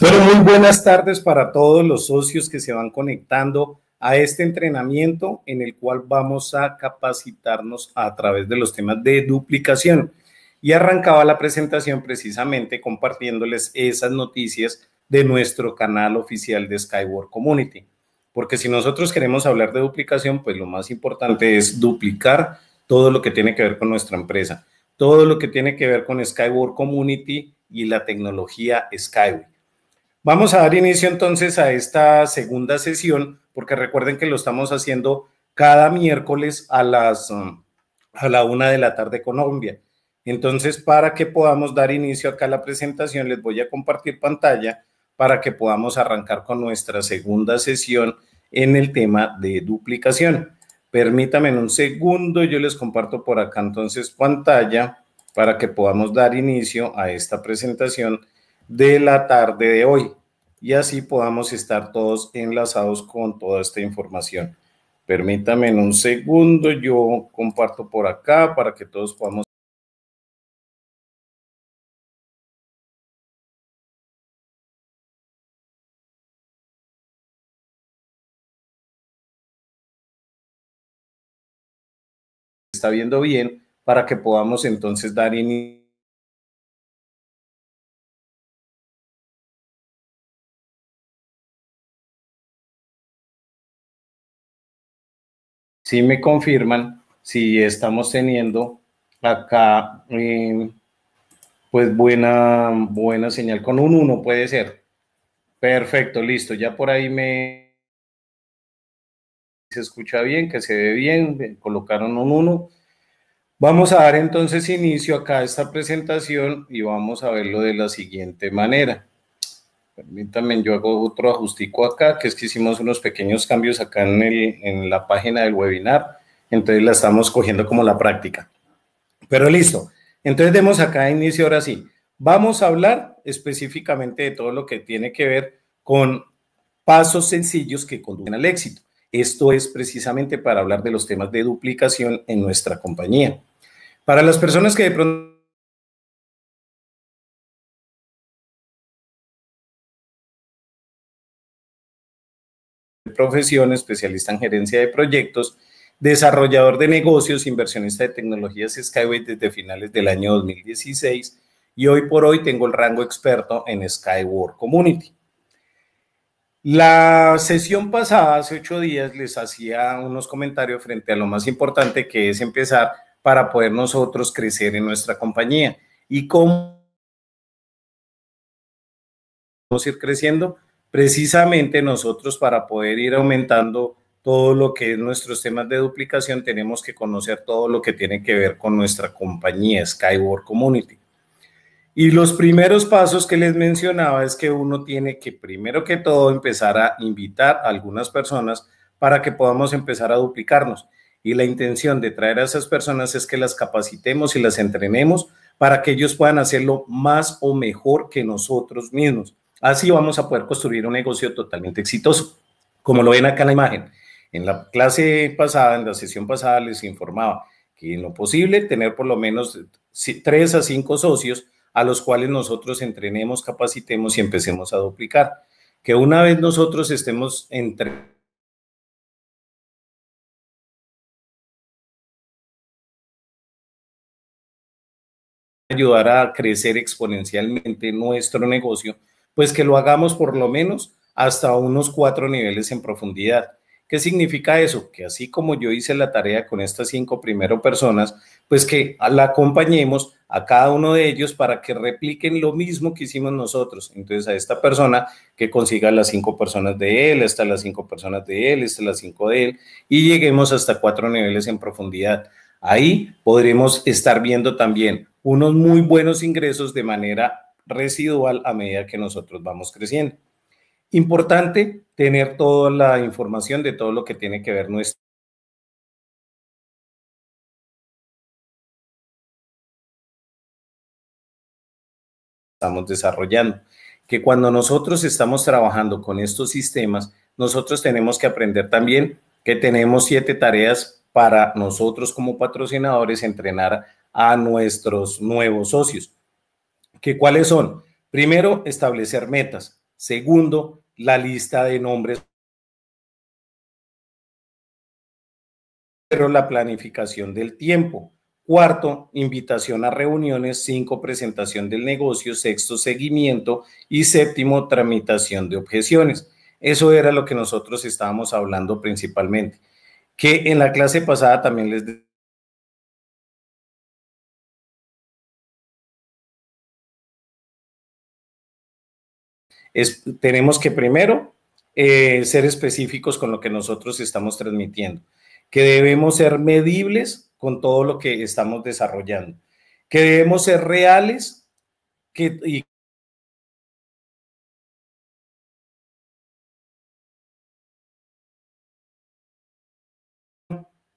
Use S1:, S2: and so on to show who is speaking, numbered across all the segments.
S1: muy buenas
S2: tardes para todos los socios que se van conectando a este entrenamiento en el cual vamos a capacitarnos a través de los temas de duplicación. Y arrancaba la presentación precisamente compartiéndoles esas noticias de nuestro canal oficial de Skyward Community. Porque si nosotros queremos hablar de duplicación, pues lo más importante es duplicar todo lo que tiene que ver con nuestra empresa, todo lo que tiene que ver con Skyward Community y la tecnología Skyward. Vamos a dar inicio entonces a esta segunda sesión, porque recuerden que lo estamos haciendo cada miércoles a las um, a la una de la tarde Colombia. Entonces, para que podamos dar inicio acá a la presentación, les voy a compartir pantalla para que podamos arrancar con nuestra segunda sesión en el tema de duplicación. Permítanme un segundo, yo les comparto por acá entonces pantalla para que podamos dar inicio a esta presentación de la tarde de hoy y así podamos estar todos enlazados con toda esta información. permítame en
S1: un segundo, yo comparto por acá para que todos podamos está viendo bien para que podamos entonces dar inicio si me confirman si estamos teniendo acá eh,
S2: pues buena, buena señal. Con un 1 puede ser. Perfecto, listo. Ya por ahí me se escucha bien, que se ve bien. Colocaron un 1. Vamos a dar entonces inicio acá a esta presentación y vamos a verlo de la siguiente manera. Permítanme, yo hago otro ajustico acá, que es que hicimos unos pequeños cambios acá en, en la página del webinar, entonces la estamos cogiendo como la práctica. Pero listo, entonces demos acá inicio ahora sí. Vamos a hablar específicamente de todo lo que tiene que ver con pasos sencillos que conducen al éxito. Esto es precisamente para hablar
S1: de los temas de duplicación en nuestra compañía. Para las personas que de pronto profesión, especialista en gerencia de proyectos,
S2: desarrollador de negocios, inversionista de tecnologías Skyway desde finales del año 2016 y hoy por hoy tengo el rango experto en Skyward Community. La sesión pasada, hace ocho días, les hacía unos comentarios frente a lo más importante que es empezar para poder nosotros crecer en nuestra compañía y cómo vamos a ir creciendo precisamente nosotros para poder ir aumentando todo lo que es nuestros temas de duplicación, tenemos que conocer todo lo que tiene que ver con nuestra compañía Skyward Community. Y los primeros pasos que les mencionaba es que uno tiene que primero que todo empezar a invitar a algunas personas para que podamos empezar a duplicarnos. Y la intención de traer a esas personas es que las capacitemos y las entrenemos para que ellos puedan hacerlo más o mejor que nosotros mismos. Así vamos a poder construir un negocio totalmente exitoso. Como lo ven acá en la imagen, en la clase pasada, en la sesión pasada, les informaba que en lo posible tener por lo menos tres a cinco socios a los cuales nosotros entrenemos, capacitemos y empecemos a duplicar.
S1: Que una vez nosotros estemos entre ayudar a crecer exponencialmente nuestro negocio, pues que lo hagamos por lo menos
S2: hasta unos cuatro niveles en profundidad. ¿Qué significa eso? Que así como yo hice la tarea con estas cinco primero personas, pues que la acompañemos a cada uno de ellos para que repliquen lo mismo que hicimos nosotros. Entonces a esta persona que consiga las cinco personas de él, hasta las cinco personas de él, hasta las cinco de él, y lleguemos hasta cuatro niveles en profundidad. Ahí podremos estar viendo también unos muy buenos ingresos de manera residual a medida que nosotros vamos creciendo.
S1: Importante tener toda la información de todo lo que tiene que ver nuestro estamos desarrollando. Que cuando nosotros estamos trabajando
S2: con estos sistemas, nosotros tenemos que aprender también que tenemos siete tareas para nosotros como patrocinadores entrenar a nuestros nuevos socios cuáles son. Primero, establecer metas. Segundo,
S1: la lista de nombres. Pero la planificación del tiempo. Cuarto, invitación a reuniones.
S2: Cinco, presentación del negocio. Sexto, seguimiento. Y séptimo, tramitación de objeciones. Eso era lo que nosotros estábamos hablando principalmente. Que en la
S1: clase pasada también les tenemos que primero eh, ser específicos con lo que nosotros estamos transmitiendo, que
S2: debemos ser medibles con todo lo que estamos desarrollando, que debemos ser
S1: reales que, y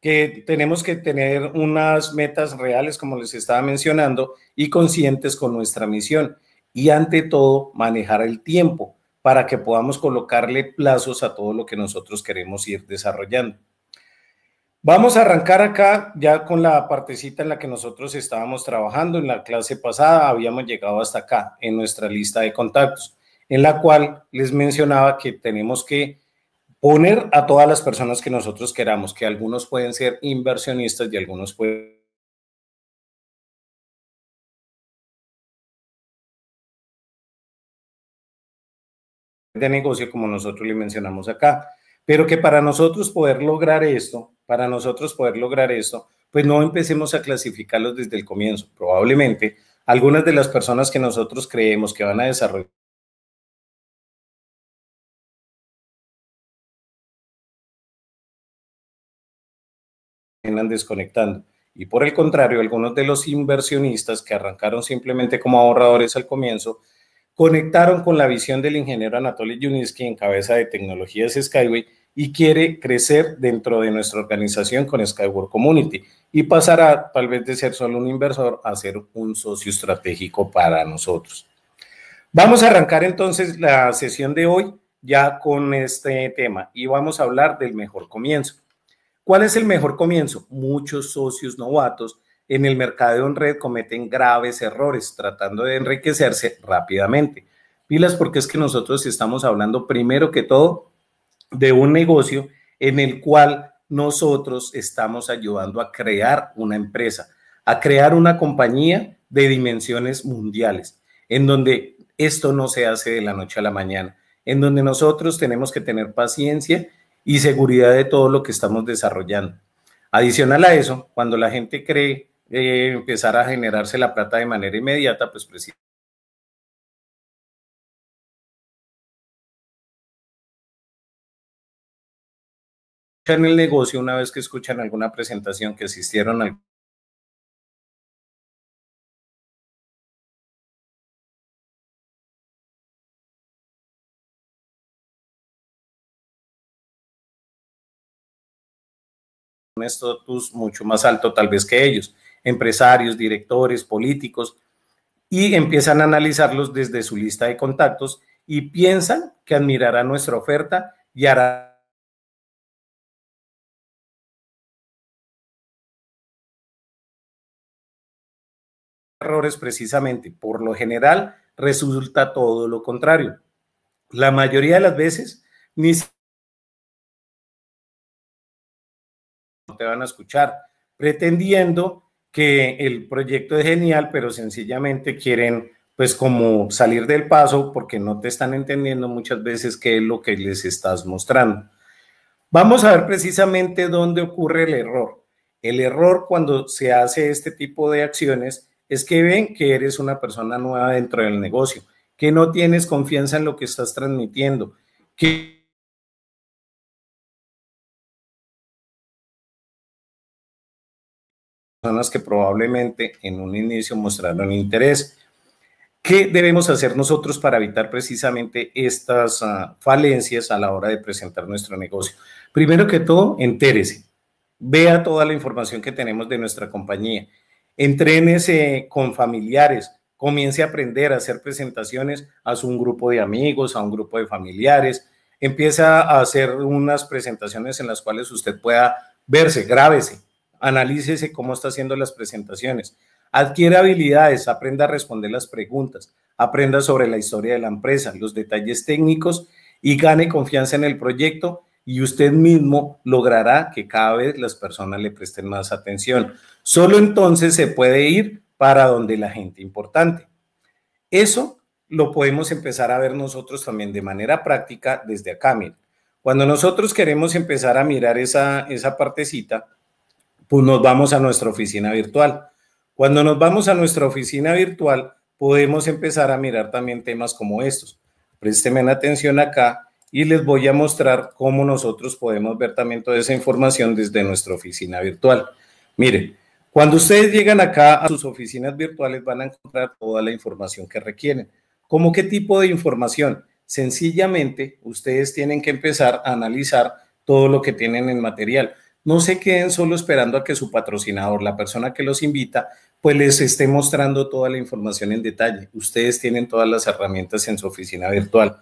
S1: que tenemos que tener unas metas reales, como les estaba mencionando, y
S2: conscientes con nuestra misión y ante todo manejar el tiempo para que podamos colocarle plazos a todo lo que nosotros queremos ir desarrollando. Vamos a arrancar acá ya con la partecita en la que nosotros estábamos trabajando en la clase pasada, habíamos llegado hasta acá en nuestra lista de contactos, en la cual les mencionaba que tenemos que poner a todas las personas que nosotros queramos, que algunos pueden
S1: ser inversionistas y algunos pueden de negocio, como nosotros le mencionamos acá. Pero que para nosotros poder lograr esto, para
S2: nosotros poder lograr esto, pues no empecemos a clasificarlos desde el comienzo. Probablemente
S1: algunas de las personas que nosotros creemos que van a desarrollar desconectando. Y por el contrario, algunos de los inversionistas que arrancaron
S2: simplemente como ahorradores al comienzo conectaron con la visión del ingeniero Anatoly Yuninsky en cabeza de tecnologías Skyway y quiere crecer dentro de nuestra organización con Skyward Community y pasará tal vez de ser solo un inversor a ser un socio estratégico para nosotros. Vamos a arrancar entonces la sesión de hoy ya con este tema y vamos a hablar del mejor comienzo. ¿Cuál es el mejor comienzo? Muchos socios novatos en el mercado de en red cometen graves errores tratando de enriquecerse rápidamente. Pilas porque es que nosotros estamos hablando primero que todo de un negocio en el cual nosotros estamos ayudando a crear una empresa, a crear una compañía de dimensiones mundiales, en donde esto no se hace de la noche a la mañana, en donde nosotros tenemos que tener paciencia y seguridad de todo lo que estamos desarrollando.
S1: Adicional a eso, cuando la gente cree eh, empezar a generarse la plata de manera inmediata, pues precisamente en el negocio una vez que escuchan alguna presentación que asistieron al un estatus pues, mucho más alto tal vez que ellos empresarios, directores, políticos,
S2: y empiezan a analizarlos desde su lista de contactos y piensan que admirará
S1: nuestra oferta y hará errores precisamente. Por lo general resulta todo lo contrario. La mayoría de las veces ni te van a escuchar, pretendiendo que el proyecto es genial, pero sencillamente
S2: quieren pues como salir del paso porque no te están entendiendo muchas veces qué es lo que les estás mostrando. Vamos a ver precisamente dónde ocurre el error. El error cuando se hace este tipo de acciones es que ven que
S1: eres una persona nueva dentro del negocio, que no tienes confianza en lo que estás transmitiendo, que personas que probablemente en un inicio mostraron
S2: interés. ¿Qué debemos hacer nosotros para evitar precisamente estas ah, falencias a la hora de presentar nuestro negocio? Primero que todo, entérese, vea toda la información que tenemos de nuestra compañía, entrénese con familiares, comience a aprender a hacer presentaciones a un grupo de amigos, a un grupo de familiares, empieza a hacer unas presentaciones en las cuales usted pueda verse, grávese analícese cómo está haciendo las presentaciones, adquiere habilidades, aprenda a responder las preguntas, aprenda sobre la historia de la empresa, los detalles técnicos y gane confianza en el proyecto y usted mismo logrará que cada vez las personas le presten más atención. Solo entonces se puede ir para donde la gente importante. Eso lo podemos empezar a ver nosotros también de manera práctica desde acá. Mir. Cuando nosotros queremos empezar a mirar esa, esa partecita, pues nos vamos a nuestra oficina virtual. Cuando nos vamos a nuestra oficina virtual, podemos empezar a mirar también temas como estos. Présteme atención acá y les voy a mostrar cómo nosotros podemos ver también toda esa información desde nuestra oficina virtual. Mire, cuando ustedes llegan acá a sus oficinas virtuales van a encontrar toda la información que requieren. ¿Cómo qué tipo de información? Sencillamente, ustedes tienen que empezar a analizar todo lo que tienen en material no se queden solo esperando a que su patrocinador, la persona que los invita, pues les esté mostrando toda la información en detalle. Ustedes tienen todas las herramientas en su oficina virtual.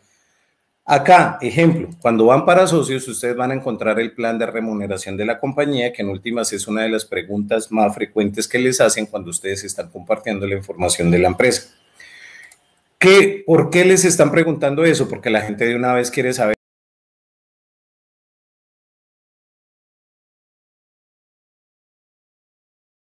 S2: Acá, ejemplo, cuando van para socios, ustedes van a encontrar el plan de remuneración de la compañía, que en últimas es una de las preguntas más frecuentes que les hacen cuando ustedes están compartiendo la información de
S1: la empresa. ¿Por qué les están preguntando eso? Porque la gente de una vez quiere saber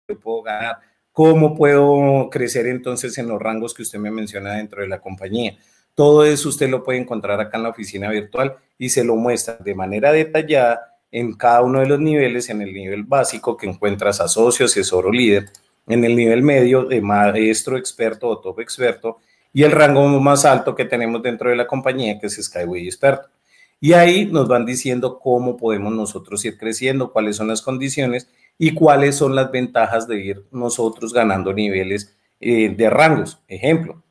S1: ¿Cómo puedo ganar, cómo puedo crecer entonces
S2: en los rangos que usted me menciona dentro de la compañía. Todo eso usted lo puede encontrar acá en la oficina virtual y se lo muestra de manera detallada en cada uno de los niveles, en el nivel básico que encuentras a socio, asesor o líder, en el nivel medio de maestro, experto o top experto, y el rango más alto que tenemos dentro de la compañía, que es Skyway Experto. Y ahí nos van diciendo cómo podemos nosotros ir creciendo, cuáles son las condiciones y cuáles son las ventajas de ir nosotros ganando niveles eh, de rangos. Ejemplo,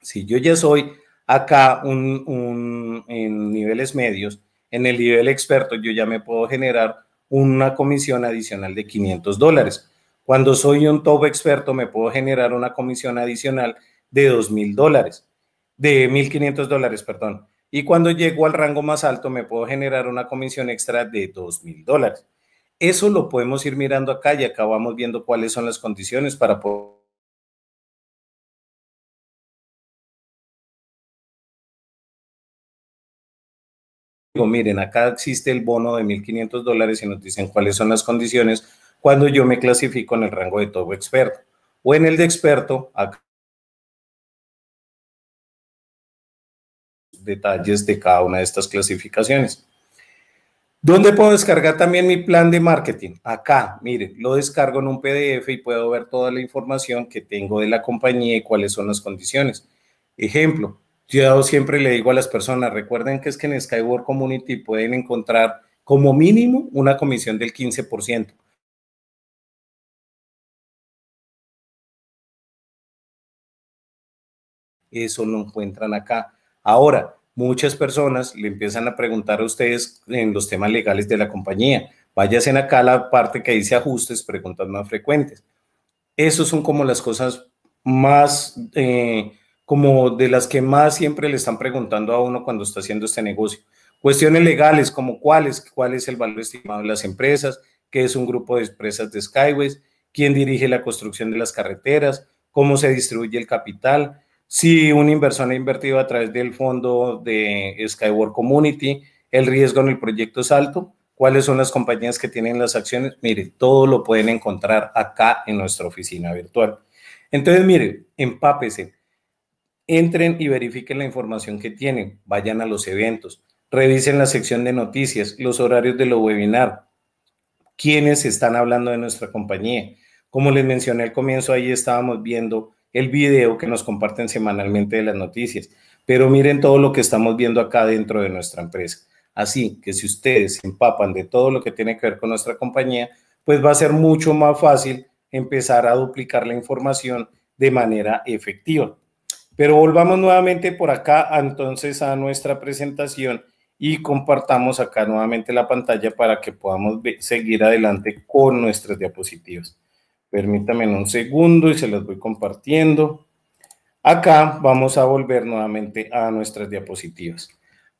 S2: si yo ya soy acá en niveles medios, en el nivel experto yo ya me puedo generar una comisión adicional de 500 dólares. Cuando soy un top experto me puedo generar una comisión adicional de 2.000 dólares, de 1.500 dólares, perdón. Y cuando llego al rango más alto me puedo generar una comisión extra de 2.000 dólares. Eso lo
S1: podemos ir mirando acá y acabamos viendo cuáles son las condiciones para poder miren, acá existe el bono de 1.500 dólares y nos dicen cuáles son las condiciones cuando yo me clasifico en el rango de todo experto o en el de experto, acá detalles de cada una de estas clasificaciones. ¿Dónde puedo descargar también mi plan de marketing?
S2: Acá, mire, lo descargo en un PDF y puedo ver toda la información que tengo de la compañía y cuáles son las condiciones. Ejemplo, yo siempre le digo a las personas, recuerden que es que
S1: en Skyward Community pueden encontrar como mínimo una comisión del 15%. Eso lo encuentran acá. Ahora, muchas personas
S2: le empiezan a preguntar a ustedes en los temas legales de la compañía. Váyase acá a la parte que dice ajustes, preguntas más frecuentes. Esos son como las cosas más, eh, como de las que más siempre le están preguntando a uno cuando está haciendo este negocio. Cuestiones legales como cuáles, cuál es el valor estimado de las empresas, qué es un grupo de empresas de Skyways, quién dirige la construcción de las carreteras, cómo se distribuye el capital, si una inversión ha invertido a través del fondo de Skyward Community, el riesgo en el proyecto es alto. ¿Cuáles son las compañías que tienen las acciones? Mire, todo lo pueden encontrar acá en nuestra oficina virtual. Entonces, mire, empápese, entren y verifiquen la información que tienen, vayan a los eventos, revisen la sección de noticias, los horarios de los webinar, quiénes están hablando de nuestra compañía. Como les mencioné al comienzo, ahí estábamos viendo el video que nos comparten semanalmente de las noticias. Pero miren todo lo que estamos viendo acá dentro de nuestra empresa. Así que si ustedes empapan de todo lo que tiene que ver con nuestra compañía, pues va a ser mucho más fácil empezar a duplicar la información de manera efectiva. Pero volvamos nuevamente por acá entonces a nuestra presentación y compartamos acá nuevamente la pantalla para que podamos seguir adelante con nuestras diapositivas. Permítanme un segundo y se los voy compartiendo. Acá vamos a volver nuevamente a nuestras diapositivas.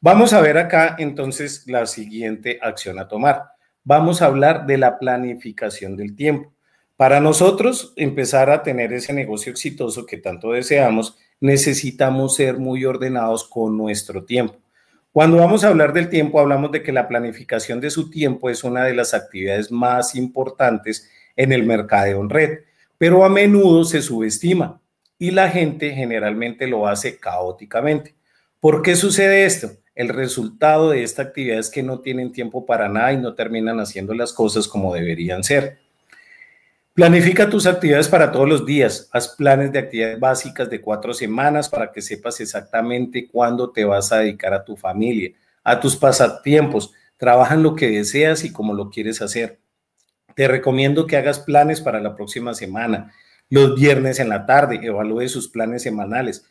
S2: Vamos a ver acá entonces la siguiente acción a tomar. Vamos a hablar de la planificación del tiempo. Para nosotros empezar a tener ese negocio exitoso que tanto deseamos, necesitamos ser muy ordenados con nuestro tiempo. Cuando vamos a hablar del tiempo, hablamos de que la planificación de su tiempo es una de las actividades más importantes en el mercadeo en red, pero a menudo se subestima y la gente generalmente lo hace caóticamente. ¿Por qué sucede esto? El resultado de esta actividad es que no tienen tiempo para nada y no terminan haciendo las cosas como deberían ser. Planifica tus actividades para todos los días. Haz planes de actividades básicas de cuatro semanas para que sepas exactamente cuándo te vas a dedicar a tu familia, a tus pasatiempos. Trabaja en lo que deseas y como lo quieres hacer. Te recomiendo que hagas planes para la próxima semana. Los viernes en la tarde, evalúe sus planes semanales.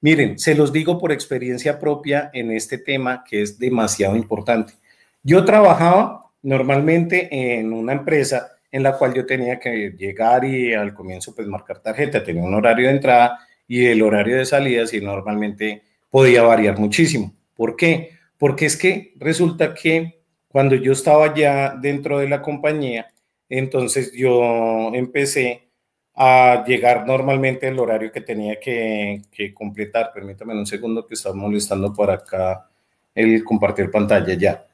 S2: Miren, se los digo por experiencia propia en este tema que es demasiado importante. Yo trabajaba normalmente en una empresa en la cual yo tenía que llegar y al comienzo pues marcar tarjeta, tenía un horario de entrada y el horario de salida si normalmente podía variar muchísimo. ¿Por qué? Porque es que resulta que cuando yo estaba ya dentro de la compañía, entonces yo empecé a llegar normalmente al horario que tenía que, completar. Permítame un segundo que está molestando por acá el
S1: compartir pantalla ya.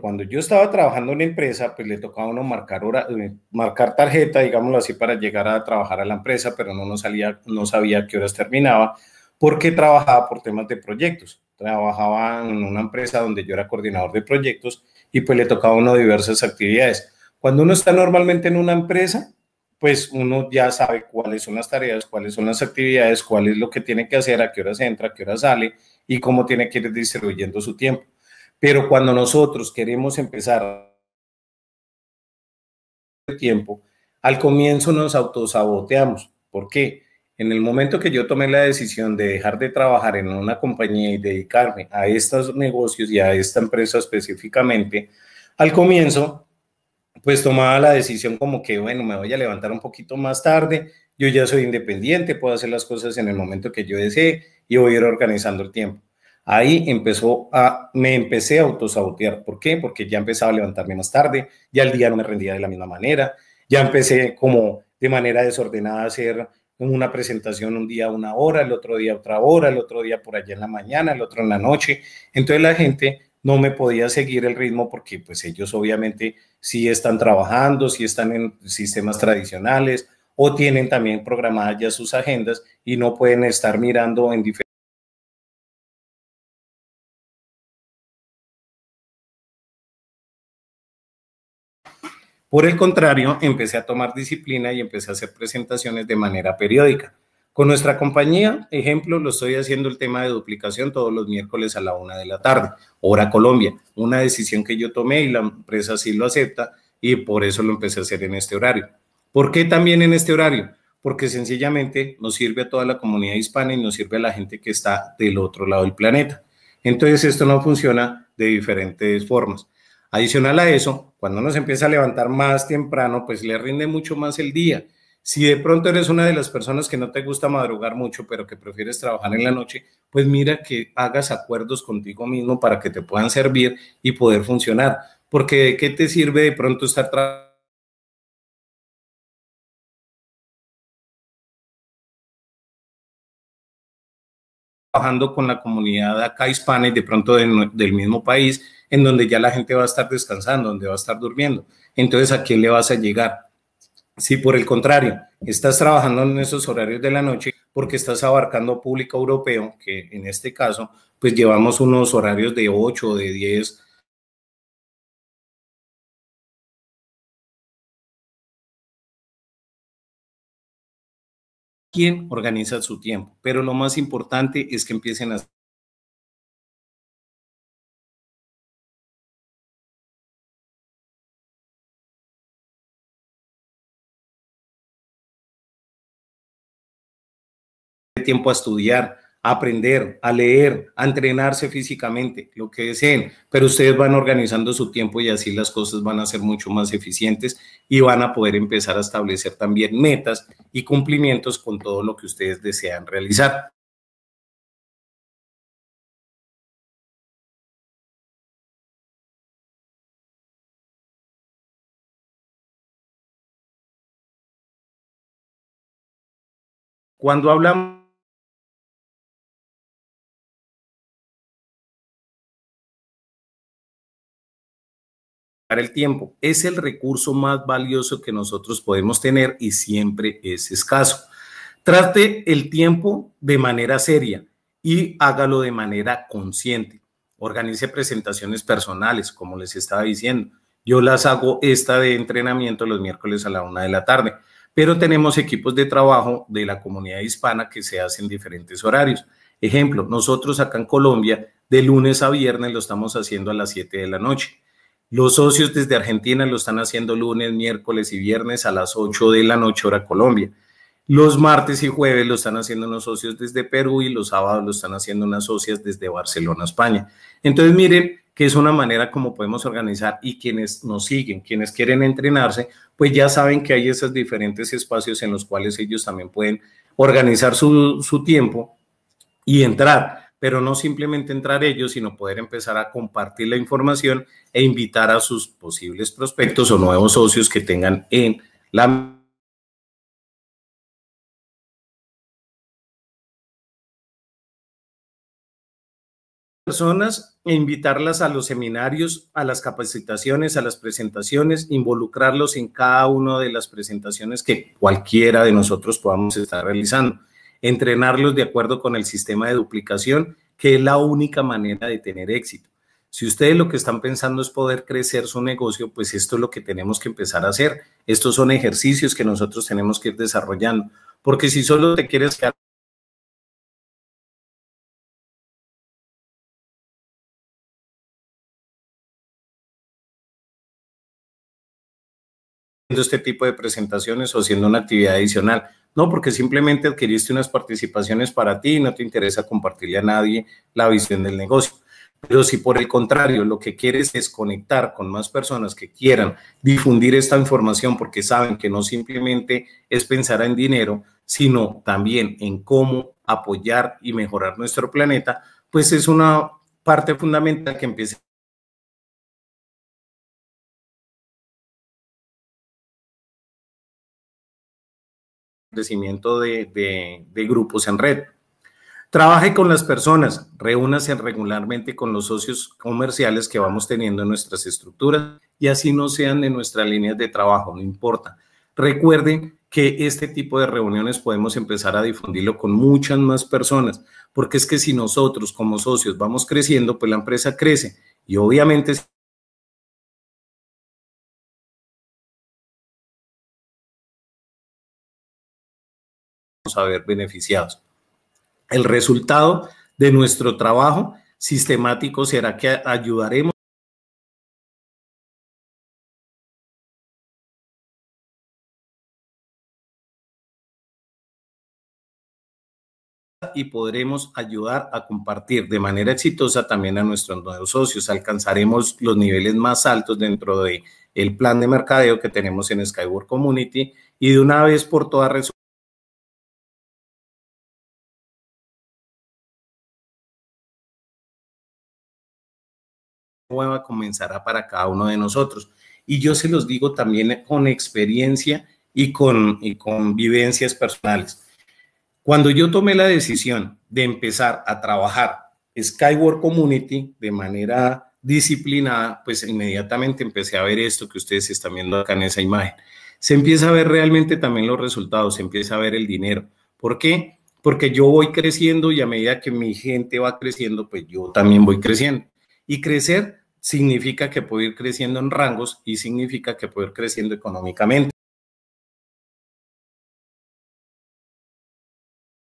S1: Cuando yo estaba trabajando en la empresa, pues le tocaba uno marcar, eh, marcar tarjeta, digámoslo así, para llegar a
S2: trabajar a la empresa, pero no, salía, no sabía qué horas terminaba porque trabajaba por temas de proyectos. Trabajaba en una empresa donde yo era coordinador de proyectos y pues le tocaba a uno diversas actividades. Cuando uno está normalmente en una empresa, pues uno ya sabe cuáles son las tareas, cuáles son las actividades, cuál es lo que tiene que hacer, a qué hora se entra, a qué hora sale y cómo tiene que ir distribuyendo su tiempo. Pero cuando nosotros queremos empezar el tiempo, al comienzo nos autosaboteamos. ¿Por qué? En el momento que yo tomé la decisión de dejar de trabajar en una compañía y dedicarme a estos negocios y a esta empresa específicamente, al comienzo, pues tomaba la decisión como que, bueno, me voy a levantar un poquito más tarde, yo ya soy independiente, puedo hacer las cosas en el momento que yo desee y voy a ir organizando el tiempo. Ahí empezó a, me empecé a autosabotear. ¿Por qué? Porque ya empezaba a levantarme más tarde, ya el día no me rendía de la misma manera, ya empecé como de manera desordenada a hacer una presentación un día una hora, el otro día otra hora, el otro día por allá en la mañana, el otro en la noche. Entonces la gente no me podía seguir el ritmo porque pues ellos obviamente sí están trabajando, sí están en sistemas tradicionales o tienen
S1: también programadas ya sus agendas y no pueden estar mirando en diferentes Por el contrario, empecé a tomar disciplina y empecé a hacer
S2: presentaciones de manera periódica. Con nuestra compañía, ejemplo, lo estoy haciendo el tema de duplicación todos los miércoles a la una de la tarde, hora Colombia, una decisión que yo tomé y la empresa sí lo acepta y por eso lo empecé a hacer en este horario. ¿Por qué también en este horario? Porque sencillamente nos sirve a toda la comunidad hispana y nos sirve a la gente que está del otro lado del planeta. Entonces esto no funciona de diferentes formas. Adicional a eso, cuando uno se empieza a levantar más temprano, pues le rinde mucho más el día. Si de pronto eres una de las personas que no te gusta madrugar mucho, pero que prefieres trabajar en la noche, pues mira que hagas acuerdos contigo mismo para que te puedan servir y poder funcionar. Porque
S1: ¿qué te sirve de pronto estar trabajando? trabajando con la comunidad acá hispana y de pronto del mismo país, en donde ya la gente va a estar descansando,
S2: donde va a estar durmiendo. Entonces, ¿a quién le vas a llegar? Si por el contrario, estás trabajando en esos horarios de la noche porque estás abarcando público europeo, que en este caso,
S1: pues llevamos unos horarios de 8 o de 10 quién organiza su tiempo. Pero lo más importante es que empiecen a tiempo a estudiar, aprender, a leer,
S2: a entrenarse físicamente, lo que deseen, pero ustedes van organizando su tiempo y así las cosas van a ser mucho más eficientes y van a poder empezar a establecer también metas
S1: y cumplimientos con todo lo que ustedes desean realizar. Cuando hablamos el tiempo. Es el recurso más valioso que nosotros podemos tener y siempre es
S2: escaso. Trate el tiempo de manera seria y hágalo de manera consciente. Organice presentaciones personales, como les estaba diciendo. Yo las hago esta de entrenamiento los miércoles a la una de la tarde, pero tenemos equipos de trabajo de la comunidad hispana que se hacen diferentes horarios. Ejemplo, nosotros acá en Colombia, de lunes a viernes lo estamos haciendo a las 7 de la noche los socios desde Argentina lo están haciendo lunes, miércoles y viernes a las 8 de la noche hora Colombia. Los martes y jueves lo están haciendo unos socios desde Perú y los sábados lo están haciendo unas socias desde Barcelona, España. Entonces, miren que es una manera como podemos organizar y quienes nos siguen, quienes quieren entrenarse, pues ya saben que hay esos diferentes espacios en los cuales ellos también pueden organizar su, su tiempo y entrar pero no simplemente entrar ellos, sino poder empezar a compartir la información e invitar a sus
S1: posibles prospectos o nuevos socios que tengan en la personas e invitarlas a los seminarios, a las capacitaciones, a
S2: las presentaciones, involucrarlos en cada una de las presentaciones que cualquiera de nosotros podamos estar realizando entrenarlos de acuerdo con el sistema de duplicación, que es la única manera de tener éxito. Si ustedes lo que están pensando es poder crecer su negocio, pues esto es lo que tenemos que empezar a hacer. Estos son ejercicios que nosotros tenemos que ir desarrollando.
S1: Porque si solo te quieres quedar este tipo de presentaciones o haciendo una actividad adicional.
S2: No, porque simplemente adquiriste unas participaciones para ti y no te interesa compartirle a nadie la visión del negocio. Pero si por el contrario lo que quieres es conectar con más personas que quieran difundir esta información porque saben que no simplemente es pensar en dinero, sino también en cómo apoyar y mejorar nuestro planeta,
S1: pues es una parte fundamental que empiece crecimiento de, grupos en red. Trabaje con las personas,
S2: reúnase regularmente con los socios comerciales que vamos teniendo en nuestras estructuras y así no sean de nuestras líneas de trabajo, no importa. Recuerde que este tipo de reuniones podemos empezar a difundirlo con muchas más personas, porque es que si nosotros como
S1: socios vamos creciendo, pues la empresa crece y obviamente a ver beneficiados. El resultado de nuestro trabajo sistemático será que ayudaremos y podremos ayudar a compartir
S2: de manera exitosa también a nuestros nuevos socios. Alcanzaremos los niveles más altos dentro
S1: de plan de mercadeo que tenemos en Skyward Community y de una vez por todas nueva comenzará para cada uno de nosotros.
S2: Y yo se los digo también con experiencia y con, y con vivencias personales. Cuando yo tomé la decisión de empezar a trabajar Skyward Community de manera disciplinada, pues inmediatamente empecé a ver esto que ustedes están viendo acá en esa imagen. Se empieza a ver realmente también los resultados, se empieza a ver el dinero. ¿Por qué? Porque yo voy creciendo y a medida que mi gente va creciendo, pues yo también voy creciendo. Y crecer significa que puedo ir creciendo en rangos
S1: y significa que puedo ir creciendo económicamente.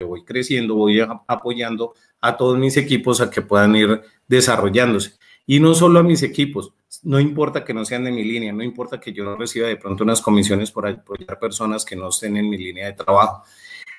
S1: Voy creciendo, voy apoyando a todos mis equipos
S2: a que puedan ir desarrollándose. Y no solo a mis equipos, no importa que no sean de mi línea, no importa que yo no reciba de pronto unas comisiones por apoyar personas que no estén en mi línea de trabajo.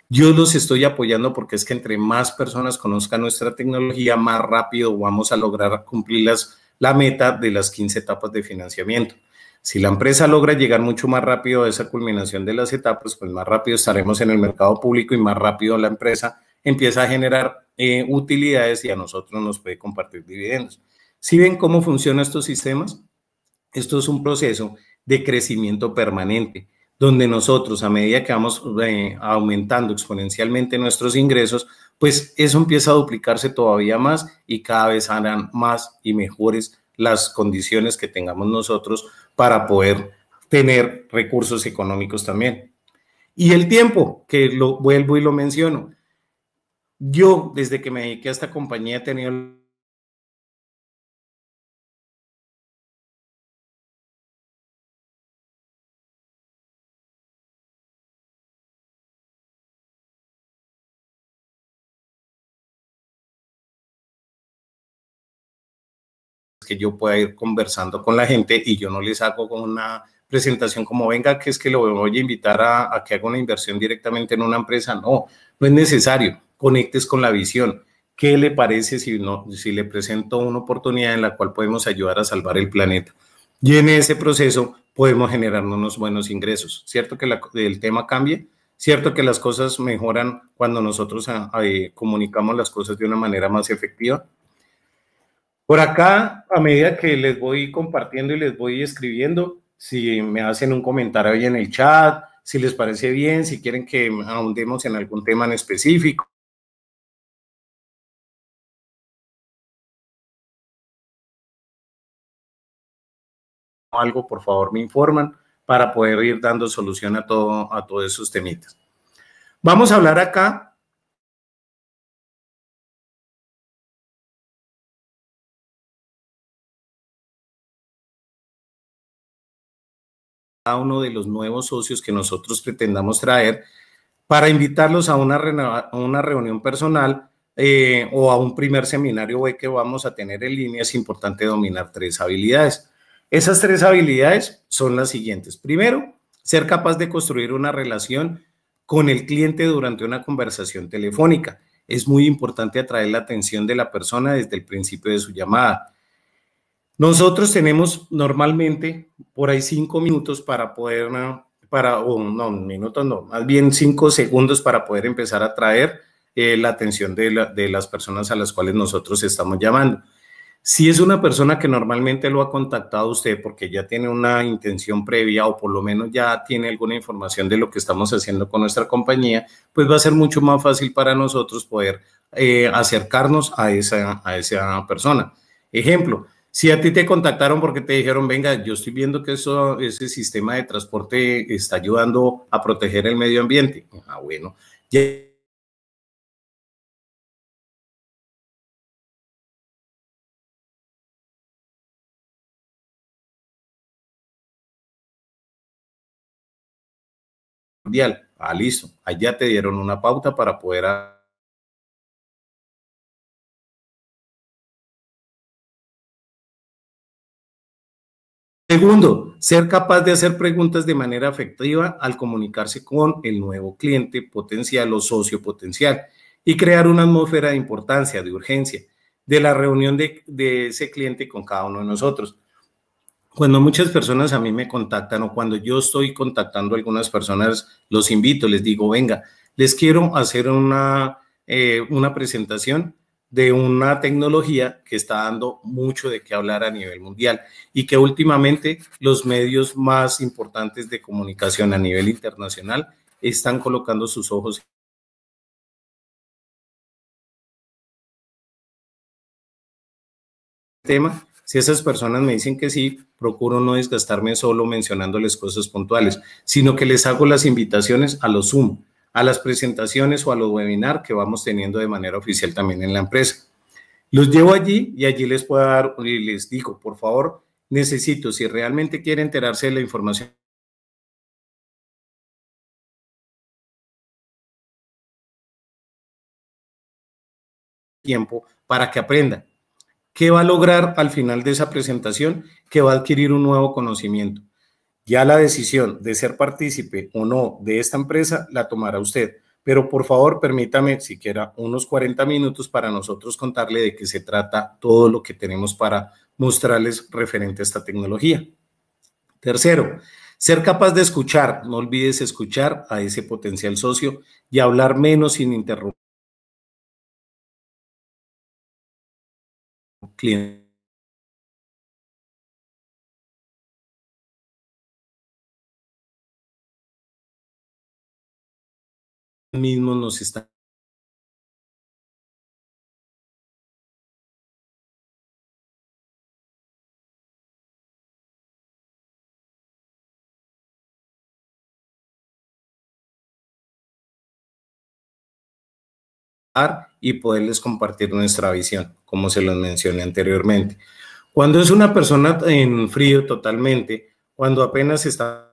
S2: Yo los estoy apoyando porque es que entre más personas conozcan nuestra tecnología, más rápido vamos a lograr cumplir las la meta de las 15 etapas de financiamiento. Si la empresa logra llegar mucho más rápido a esa culminación de las etapas, pues más rápido estaremos en el mercado público y más rápido la empresa empieza a generar eh, utilidades y a nosotros nos puede compartir dividendos. Si ven cómo funcionan estos sistemas, esto es un proceso de crecimiento permanente, donde nosotros a medida que vamos eh, aumentando exponencialmente nuestros ingresos, pues eso empieza a duplicarse todavía más y cada vez harán más y mejores las condiciones que tengamos nosotros para poder tener recursos económicos también. Y el tiempo,
S1: que lo vuelvo y lo menciono. Yo, desde que me dediqué a esta compañía, he tenido que yo pueda ir conversando con la gente y yo no les
S2: hago con una presentación como venga, que es que lo voy a invitar a, que haga una inversión directamente en una empresa. No, no es necesario. Conectes con la visión. ¿Qué le parece si, no, si le presento una oportunidad en la cual podemos ayudar a salvar el planeta? Y en ese proceso podemos generar unos buenos ingresos. ¿Cierto que el tema cambie? ¿Cierto que las cosas mejoran cuando nosotros ah, eh, comunicamos las cosas de una manera más efectiva? Por acá, a medida que les voy compartiendo y les voy escribiendo, si me hacen un comentario ahí en el chat, si les parece bien, si quieren que
S1: ahondemos en algún tema en específico. algo, por favor me informan para poder ir dando solución a, todo, a todos esos temitas. Vamos a hablar acá a uno de los nuevos socios que nosotros pretendamos traer
S2: para invitarlos a una, una reunión personal eh, o a un primer seminario web que vamos a tener en línea. Es importante dominar tres habilidades. Esas tres habilidades son las siguientes. Primero, ser capaz de construir una relación con el cliente durante una conversación telefónica. Es muy importante atraer la atención de la persona desde el principio de su llamada. Nosotros tenemos normalmente por ahí cinco minutos para poder, para, un no, minutos no, más bien cinco segundos para poder empezar a traer eh, la atención de, de, las personas a las cuales nosotros estamos llamando. Si es una persona que normalmente lo ha contactado usted porque ya tiene una intención previa o por lo menos ya tiene alguna información de lo que estamos haciendo con nuestra compañía, pues va a ser mucho más fácil para nosotros poder eh, acercarnos a esa, a esa persona. Ejemplo, si a ti te contactaron porque te dijeron, venga, yo estoy viendo que
S1: eso, ese sistema de transporte está ayudando a proteger el medio ambiente. Ah, bueno. Ya Ah, Allá te dieron una pauta para poder Segundo, ser capaz de hacer preguntas de manera afectiva al comunicarse con el nuevo cliente
S2: potencial o socio potencial y crear una atmósfera de importancia, de urgencia, de la reunión de, ese cliente con cada uno de nosotros. Cuando muchas personas a mí me contactan o cuando yo estoy contactando a algunas personas, los invito, les digo, venga, les quiero hacer una, eh, una presentación de una tecnología que está dando mucho de qué hablar a nivel mundial y que últimamente los
S1: medios más importantes de comunicación a nivel internacional están colocando sus ojos tema. Si esas personas me dicen que sí, procuro no desgastarme
S2: solo mencionándoles cosas puntuales, sino que les hago las invitaciones a los Zoom a las presentaciones o a los webinars que vamos teniendo de manera oficial también en la empresa. Los
S1: llevo allí y allí les puedo dar y les digo, por favor, necesito, si realmente quiere enterarse de la información tiempo para que aprenda. ¿Qué va a lograr al final de esa presentación? Que va a adquirir un nuevo conocimiento.
S2: Ya la decisión de ser partícipe o no de esta empresa la tomará usted, pero por favor permítame siquiera unos 40 minutos para nosotros contarle de qué se trata todo lo que tenemos para mostrarles referente a esta tecnología. Tercero, ser capaz de escuchar, no olvides escuchar a ese potencial socio
S1: y hablar menos sin interrumpir. cliente mismo nos están y poderles compartir nuestra visión, como se los mencioné anteriormente. Cuando es una persona en frío totalmente, cuando apenas está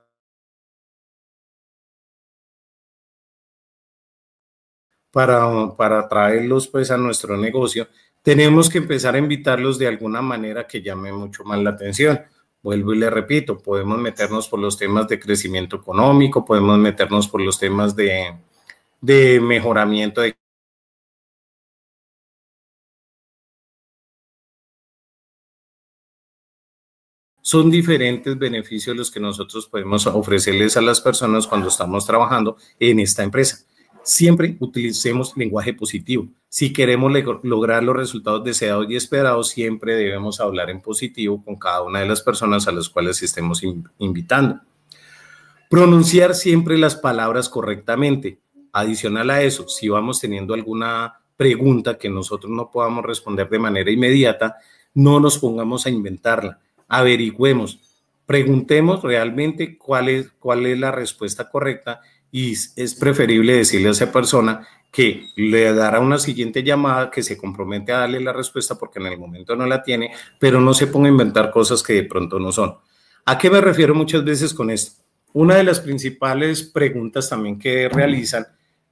S1: para, para traerlos pues a nuestro negocio, tenemos
S2: que empezar a invitarlos de alguna manera que llame mucho más la atención. Vuelvo y le repito, podemos meternos por los temas de crecimiento económico, podemos meternos por los temas de,
S1: de mejoramiento de son diferentes beneficios los que nosotros podemos ofrecerles a las personas cuando estamos trabajando en esta empresa
S2: siempre utilicemos lenguaje positivo. Si queremos lograr los resultados deseados y esperados, siempre debemos hablar en positivo con cada una de las personas a las cuales estemos invitando. Pronunciar siempre las palabras correctamente. Adicional a eso, si vamos teniendo alguna pregunta que nosotros no podamos responder de manera inmediata, no nos pongamos a inventarla, averigüemos, preguntemos realmente cuál es, cuál es la respuesta correcta y es preferible decirle a esa persona que le dará una siguiente llamada, que se compromete a darle la respuesta porque en el momento no la tiene, pero no se ponga a inventar cosas que de pronto no son. ¿A qué me refiero muchas veces con esto? Una de las principales preguntas también que realizan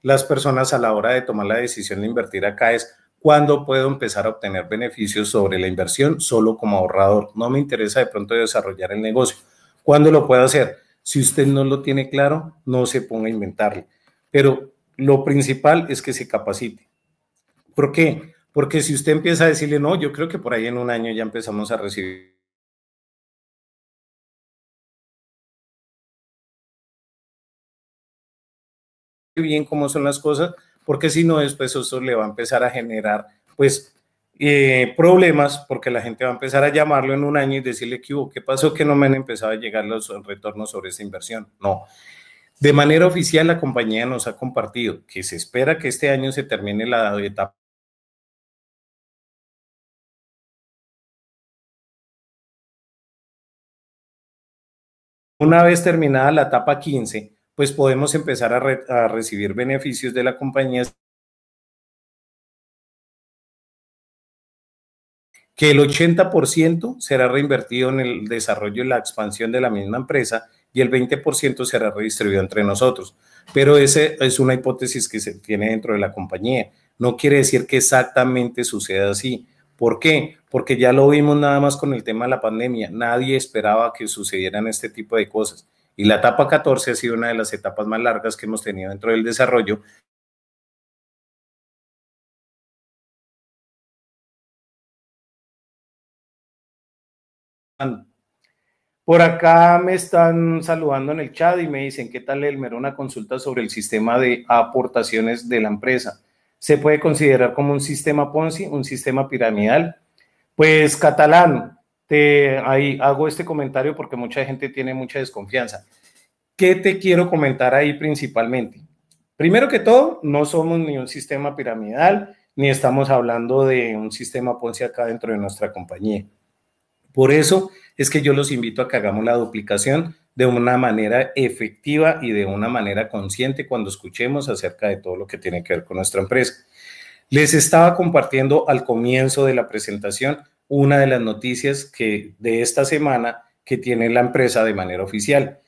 S2: las personas a la hora de tomar la decisión de invertir acá es, ¿cuándo puedo empezar a obtener beneficios sobre la inversión solo como ahorrador? No me interesa de pronto desarrollar el negocio. ¿Cuándo lo puedo hacer? Si usted no lo tiene claro, no se ponga a inventarle. Pero lo principal es que se capacite. ¿Por qué? Porque si usted empieza a decirle,
S1: no, yo creo que por ahí en un año ya empezamos a recibir bien cómo son las cosas, porque si no, después eso le va a empezar a generar, pues, eh,
S2: problemas porque la gente va a empezar a llamarlo en un año y decirle que qué pasó que no me han empezado a llegar los retornos sobre esa inversión. No. De manera oficial, la compañía nos ha compartido
S1: que se espera que este año se termine la etapa Una vez terminada la etapa 15, pues podemos empezar a, recibir beneficios de la compañía que el 80% será reinvertido en el desarrollo y la expansión de la
S2: misma empresa y el 20% será redistribuido entre nosotros. Pero esa es una hipótesis que se tiene dentro de la compañía. No quiere decir que exactamente suceda así. ¿Por qué? Porque ya lo vimos nada más con el tema de la pandemia. Nadie esperaba que sucedieran este
S1: tipo de cosas. Y la etapa 14 ha sido una de las etapas más largas que hemos tenido dentro del desarrollo Por acá
S2: me están saludando en el chat y me dicen, ¿qué tal Elmer? Una consulta sobre el sistema de aportaciones de la empresa. ¿Se puede considerar como un sistema Ponzi, un sistema piramidal? Pues catalán, te, ahí hago este comentario porque mucha gente tiene mucha desconfianza. ¿Qué te quiero comentar ahí principalmente? Primero que todo, no somos ni un sistema piramidal, ni estamos hablando de un sistema Ponzi acá dentro de nuestra compañía. Por eso es que yo los invito a que hagamos la duplicación de una manera efectiva y de una manera consciente cuando escuchemos acerca de todo lo que tiene que ver con nuestra empresa. Les estaba compartiendo al comienzo de la presentación una de las noticias que de esta semana que tiene la empresa de manera oficial.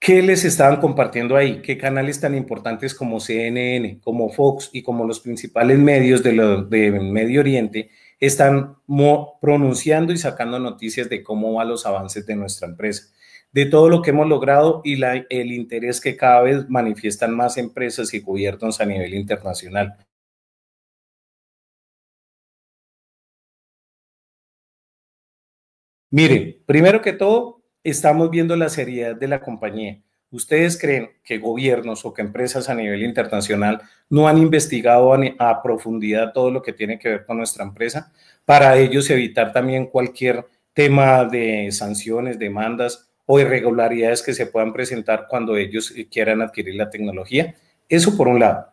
S2: ¿Qué les estaban compartiendo ahí? ¿Qué canales tan importantes como CNN, como Fox y como los principales medios de, de Medio Oriente están pronunciando y sacando noticias de cómo van los avances de nuestra empresa, de todo lo que hemos logrado y el interés que cada vez manifiestan más empresas
S1: y cubiertos a nivel internacional. Miren, primero que todo, estamos
S2: viendo la seriedad de la compañía. ¿Ustedes creen que gobiernos o que empresas a nivel internacional no han investigado a, profundidad todo lo que tiene que ver con nuestra empresa para ellos evitar también cualquier tema de sanciones, demandas o irregularidades que se puedan presentar cuando ellos eh, quieran adquirir la tecnología? Eso por un lado.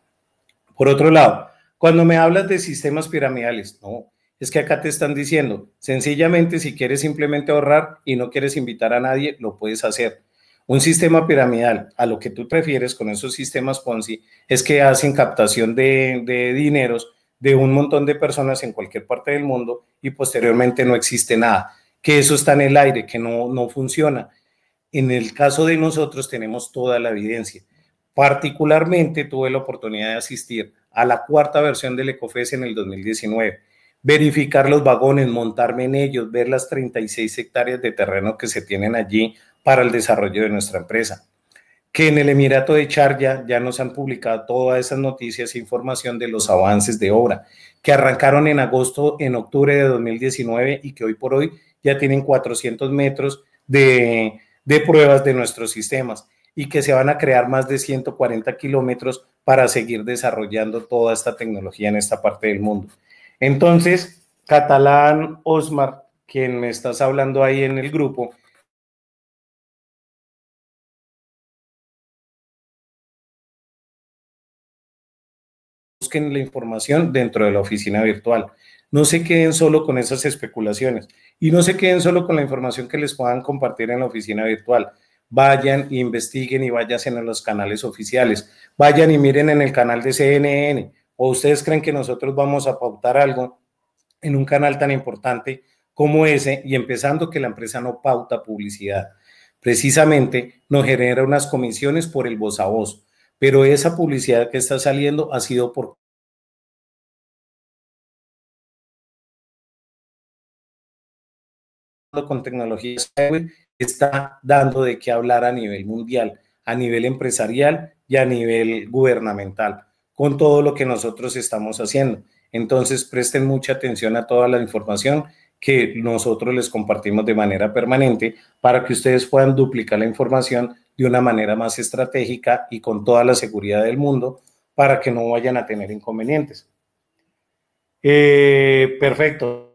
S2: Por otro lado, cuando me hablas de sistemas piramidales, no, es que acá te están diciendo, sencillamente si quieres simplemente ahorrar y no quieres invitar a nadie, lo puedes hacer un sistema piramidal, a lo que tú prefieres con esos sistemas Ponzi, es que hacen captación de, de dineros de un montón de personas en cualquier parte del mundo y posteriormente no existe nada, que eso está en el aire, que no, no funciona. En el caso de nosotros tenemos toda la evidencia. Particularmente tuve la oportunidad de asistir a la cuarta versión del ECOFES en el 2019 verificar los vagones, montarme en ellos, ver las 36 hectáreas de terreno que se tienen allí para el desarrollo de nuestra empresa. Que en el Emirato de Charja ya nos han publicado todas esas noticias e información de los avances de obra, que arrancaron en agosto, en octubre de 2019 y que hoy por hoy ya tienen 400 metros de, de pruebas de nuestros sistemas y que se van a crear más de 140 kilómetros para seguir desarrollando toda esta tecnología en esta parte del mundo. Entonces,
S1: Catalán Osmar, quien me estás hablando ahí en el grupo, busquen la información dentro de la oficina virtual. No se
S2: queden solo con esas especulaciones y no se queden solo con la información que les puedan compartir en la oficina virtual. Vayan, investiguen y váyanse en los canales oficiales. Vayan y miren en el canal de CNN, ¿O ustedes creen que nosotros vamos a pautar algo en un canal tan importante como ese y empezando que la empresa no pauta publicidad? Precisamente nos genera unas comisiones por el voz a voz, pero esa publicidad
S1: que está saliendo ha sido por con tecnología está
S2: dando de qué hablar a nivel mundial, a nivel empresarial y a nivel gubernamental con todo lo que nosotros estamos haciendo. Entonces, presten mucha atención a toda la información que nosotros les compartimos de manera permanente para que ustedes puedan duplicar la información de una manera más estratégica y con toda la seguridad del mundo
S1: para que no vayan a tener inconvenientes. Eh, perfecto.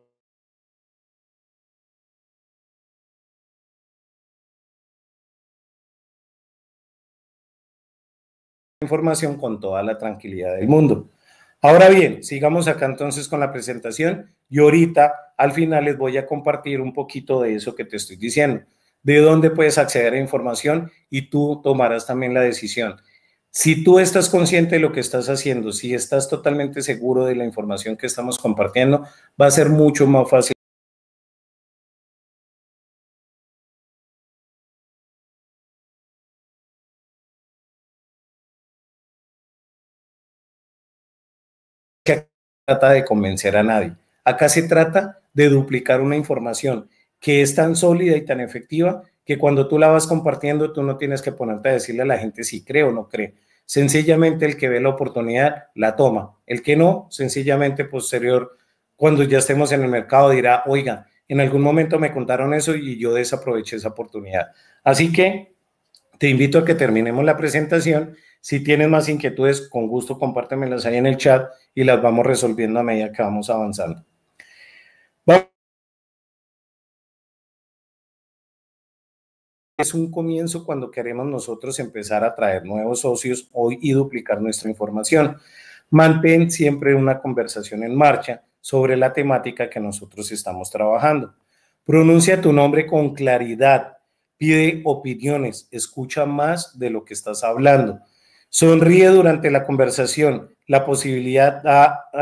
S1: información con toda la tranquilidad del mundo. Ahora bien, sigamos acá entonces con la presentación y
S2: ahorita al final les voy a compartir un poquito de eso que te estoy diciendo, de dónde puedes acceder a información y tú tomarás también la decisión. Si tú estás consciente
S1: de lo que estás haciendo, si estás totalmente seguro de la información que estamos compartiendo, va a ser mucho más fácil. trata de convencer a nadie. Acá se
S2: trata de duplicar una información que es tan sólida y tan efectiva que cuando tú la vas compartiendo, tú no tienes que ponerte a decirle a la gente si cree o no cree. Sencillamente el que ve la oportunidad la toma. El que no, sencillamente posterior, cuando ya estemos en el mercado, dirá, oiga, en algún momento me contaron eso y yo desaproveché esa oportunidad. Así que te invito a que terminemos la presentación si tienes más inquietudes,
S1: con gusto compártemelas ahí en el chat y las vamos resolviendo a medida que vamos avanzando. Es un comienzo cuando queremos nosotros empezar a traer nuevos socios hoy y duplicar nuestra
S2: información. Mantén siempre una conversación en marcha sobre la temática que nosotros estamos trabajando. Pronuncia tu nombre con claridad, pide opiniones, escucha más de lo que estás hablando Sonríe durante la conversación. La posibilidad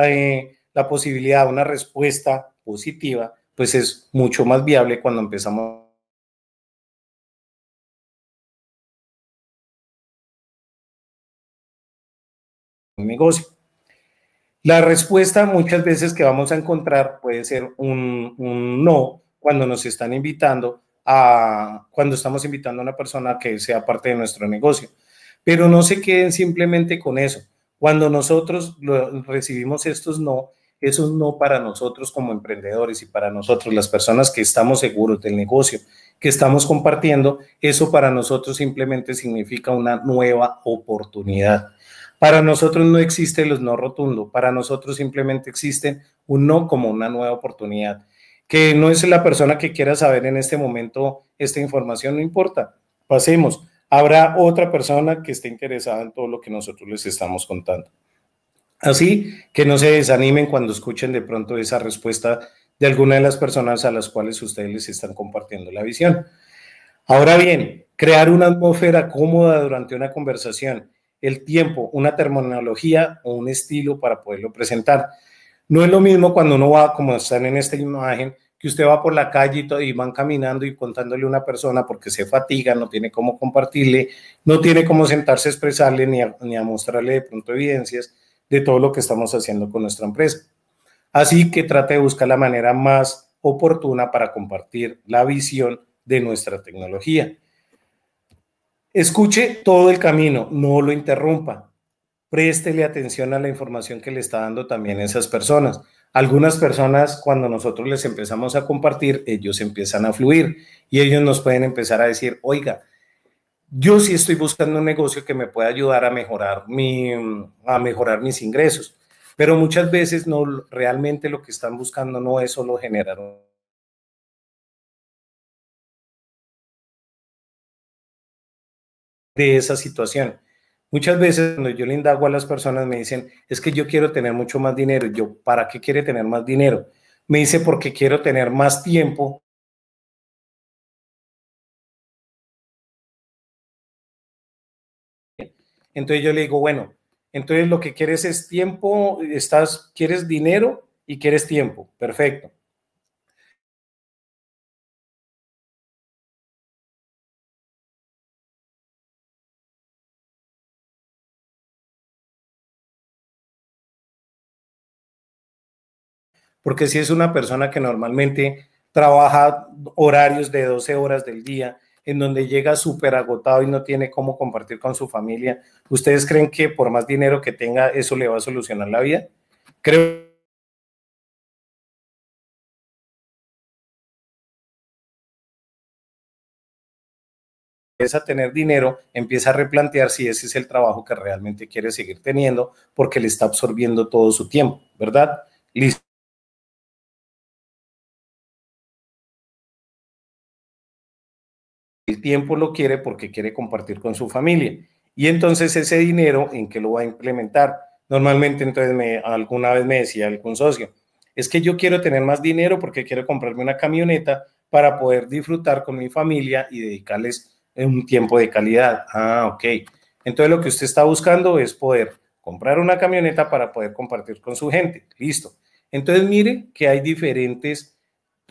S2: eh, la posibilidad de una respuesta
S1: positiva, pues es mucho más viable cuando empezamos. un negocio. La respuesta muchas veces que vamos a encontrar puede
S2: ser un, un no cuando nos están invitando a, cuando estamos invitando a una persona que sea parte de nuestro negocio pero no se queden simplemente con eso. Cuando nosotros recibimos estos no, esos no para nosotros como emprendedores y para nosotros las personas que estamos seguros del negocio que estamos compartiendo, eso para nosotros simplemente significa una nueva oportunidad. Para nosotros no existe los no rotundo. para nosotros simplemente existe un no como una nueva oportunidad. Que no es la persona que quiera saber en este momento esta información, no importa, pasemos habrá otra persona que esté interesada en todo lo que nosotros les estamos contando. Así que no se desanimen cuando escuchen de pronto esa respuesta de alguna de las personas a las cuales ustedes les están compartiendo la visión. Ahora bien, crear una atmósfera cómoda durante una conversación, el tiempo, una terminología o un estilo para poderlo presentar. No es lo mismo cuando uno va, como están en esta imagen, que usted va por la calle y, van caminando y contándole a una persona porque se fatiga, no tiene cómo compartirle, no tiene cómo sentarse a expresarle ni a, ni a mostrarle de pronto evidencias de todo lo que estamos haciendo con nuestra empresa. Así que trate de buscar la manera más oportuna para compartir la visión de nuestra tecnología. Escuche todo el camino, no lo interrumpa. Préstele atención a la información que le está dando también a esas personas. Algunas personas cuando nosotros les empezamos a compartir, ellos empiezan a fluir y ellos nos pueden empezar a decir, oiga, yo sí estoy buscando un negocio que me pueda ayudar a mejorar, mi,
S1: a mejorar mis ingresos, pero muchas veces no, realmente lo que están buscando no es solo generar de esa situación. Muchas veces cuando yo le indago a las
S2: personas me dicen, es que yo quiero tener mucho más dinero. Yo, ¿para qué quiere tener más dinero? Me
S1: dice, porque quiero tener más tiempo. Entonces yo le digo, bueno, entonces lo que quieres es tiempo, estás, quieres dinero y quieres tiempo. Perfecto. porque si es una persona que normalmente trabaja horarios de 12 horas del día, en donde
S2: llega súper agotado y no tiene cómo compartir con su familia, ¿ustedes creen que por más dinero
S1: que tenga eso le va a solucionar la vida? Creo empieza a tener dinero, empieza a replantear si ese es el trabajo que realmente quiere seguir teniendo porque le está absorbiendo todo su tiempo, ¿verdad? Listo. tiempo lo quiere porque quiere compartir con su familia. Y entonces ese dinero, ¿en qué lo va a
S2: implementar? Normalmente, entonces, me, alguna vez me decía algún socio, es que yo quiero tener más dinero porque quiero comprarme una camioneta para poder disfrutar con mi familia y dedicarles eh, un tiempo de calidad. Ah, ok. Entonces lo que usted está buscando es poder comprar una camioneta para poder compartir con su gente. Listo. Entonces mire que hay diferentes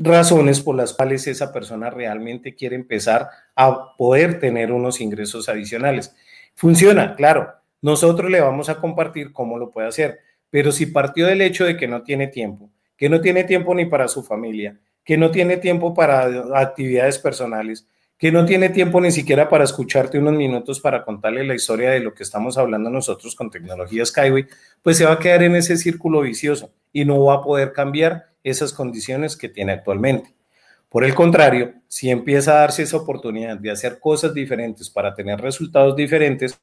S2: razones por las cuales esa persona realmente quiere empezar a poder tener unos ingresos adicionales. Funciona, claro. Nosotros le vamos a compartir cómo lo puede hacer, pero si partió del hecho de que no tiene tiempo, que no tiene tiempo ni para su familia, que no tiene tiempo para actividades personales, que no tiene tiempo ni siquiera para escucharte unos minutos para contarle la historia de lo que estamos hablando nosotros con tecnología Skyway, pues se va a quedar en ese círculo vicioso y no va a poder cambiar esas condiciones que tiene actualmente. Por el contrario, si empieza a darse esa oportunidad de hacer
S1: cosas diferentes para tener resultados diferentes,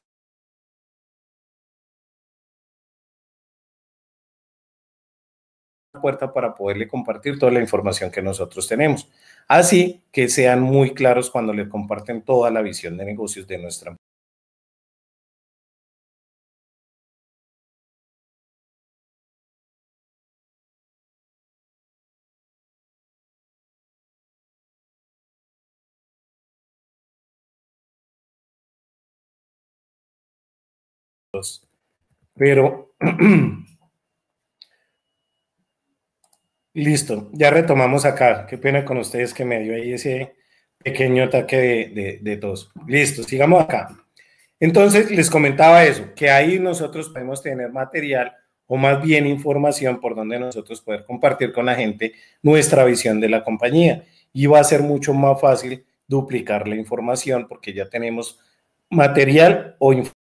S1: la puerta para poderle compartir
S2: toda la información que nosotros tenemos. Así que sean muy claros cuando le comparten
S1: toda la visión de negocios de nuestra empresa. Pero, listo,
S2: ya retomamos acá. Qué pena con ustedes que me dio ahí ese pequeño ataque de, dos Listo, sigamos acá. Entonces, les comentaba eso, que ahí nosotros podemos tener material o más bien información por donde nosotros poder compartir con la gente nuestra visión de la compañía. Y va a ser mucho más fácil duplicar la información
S1: porque ya tenemos material o información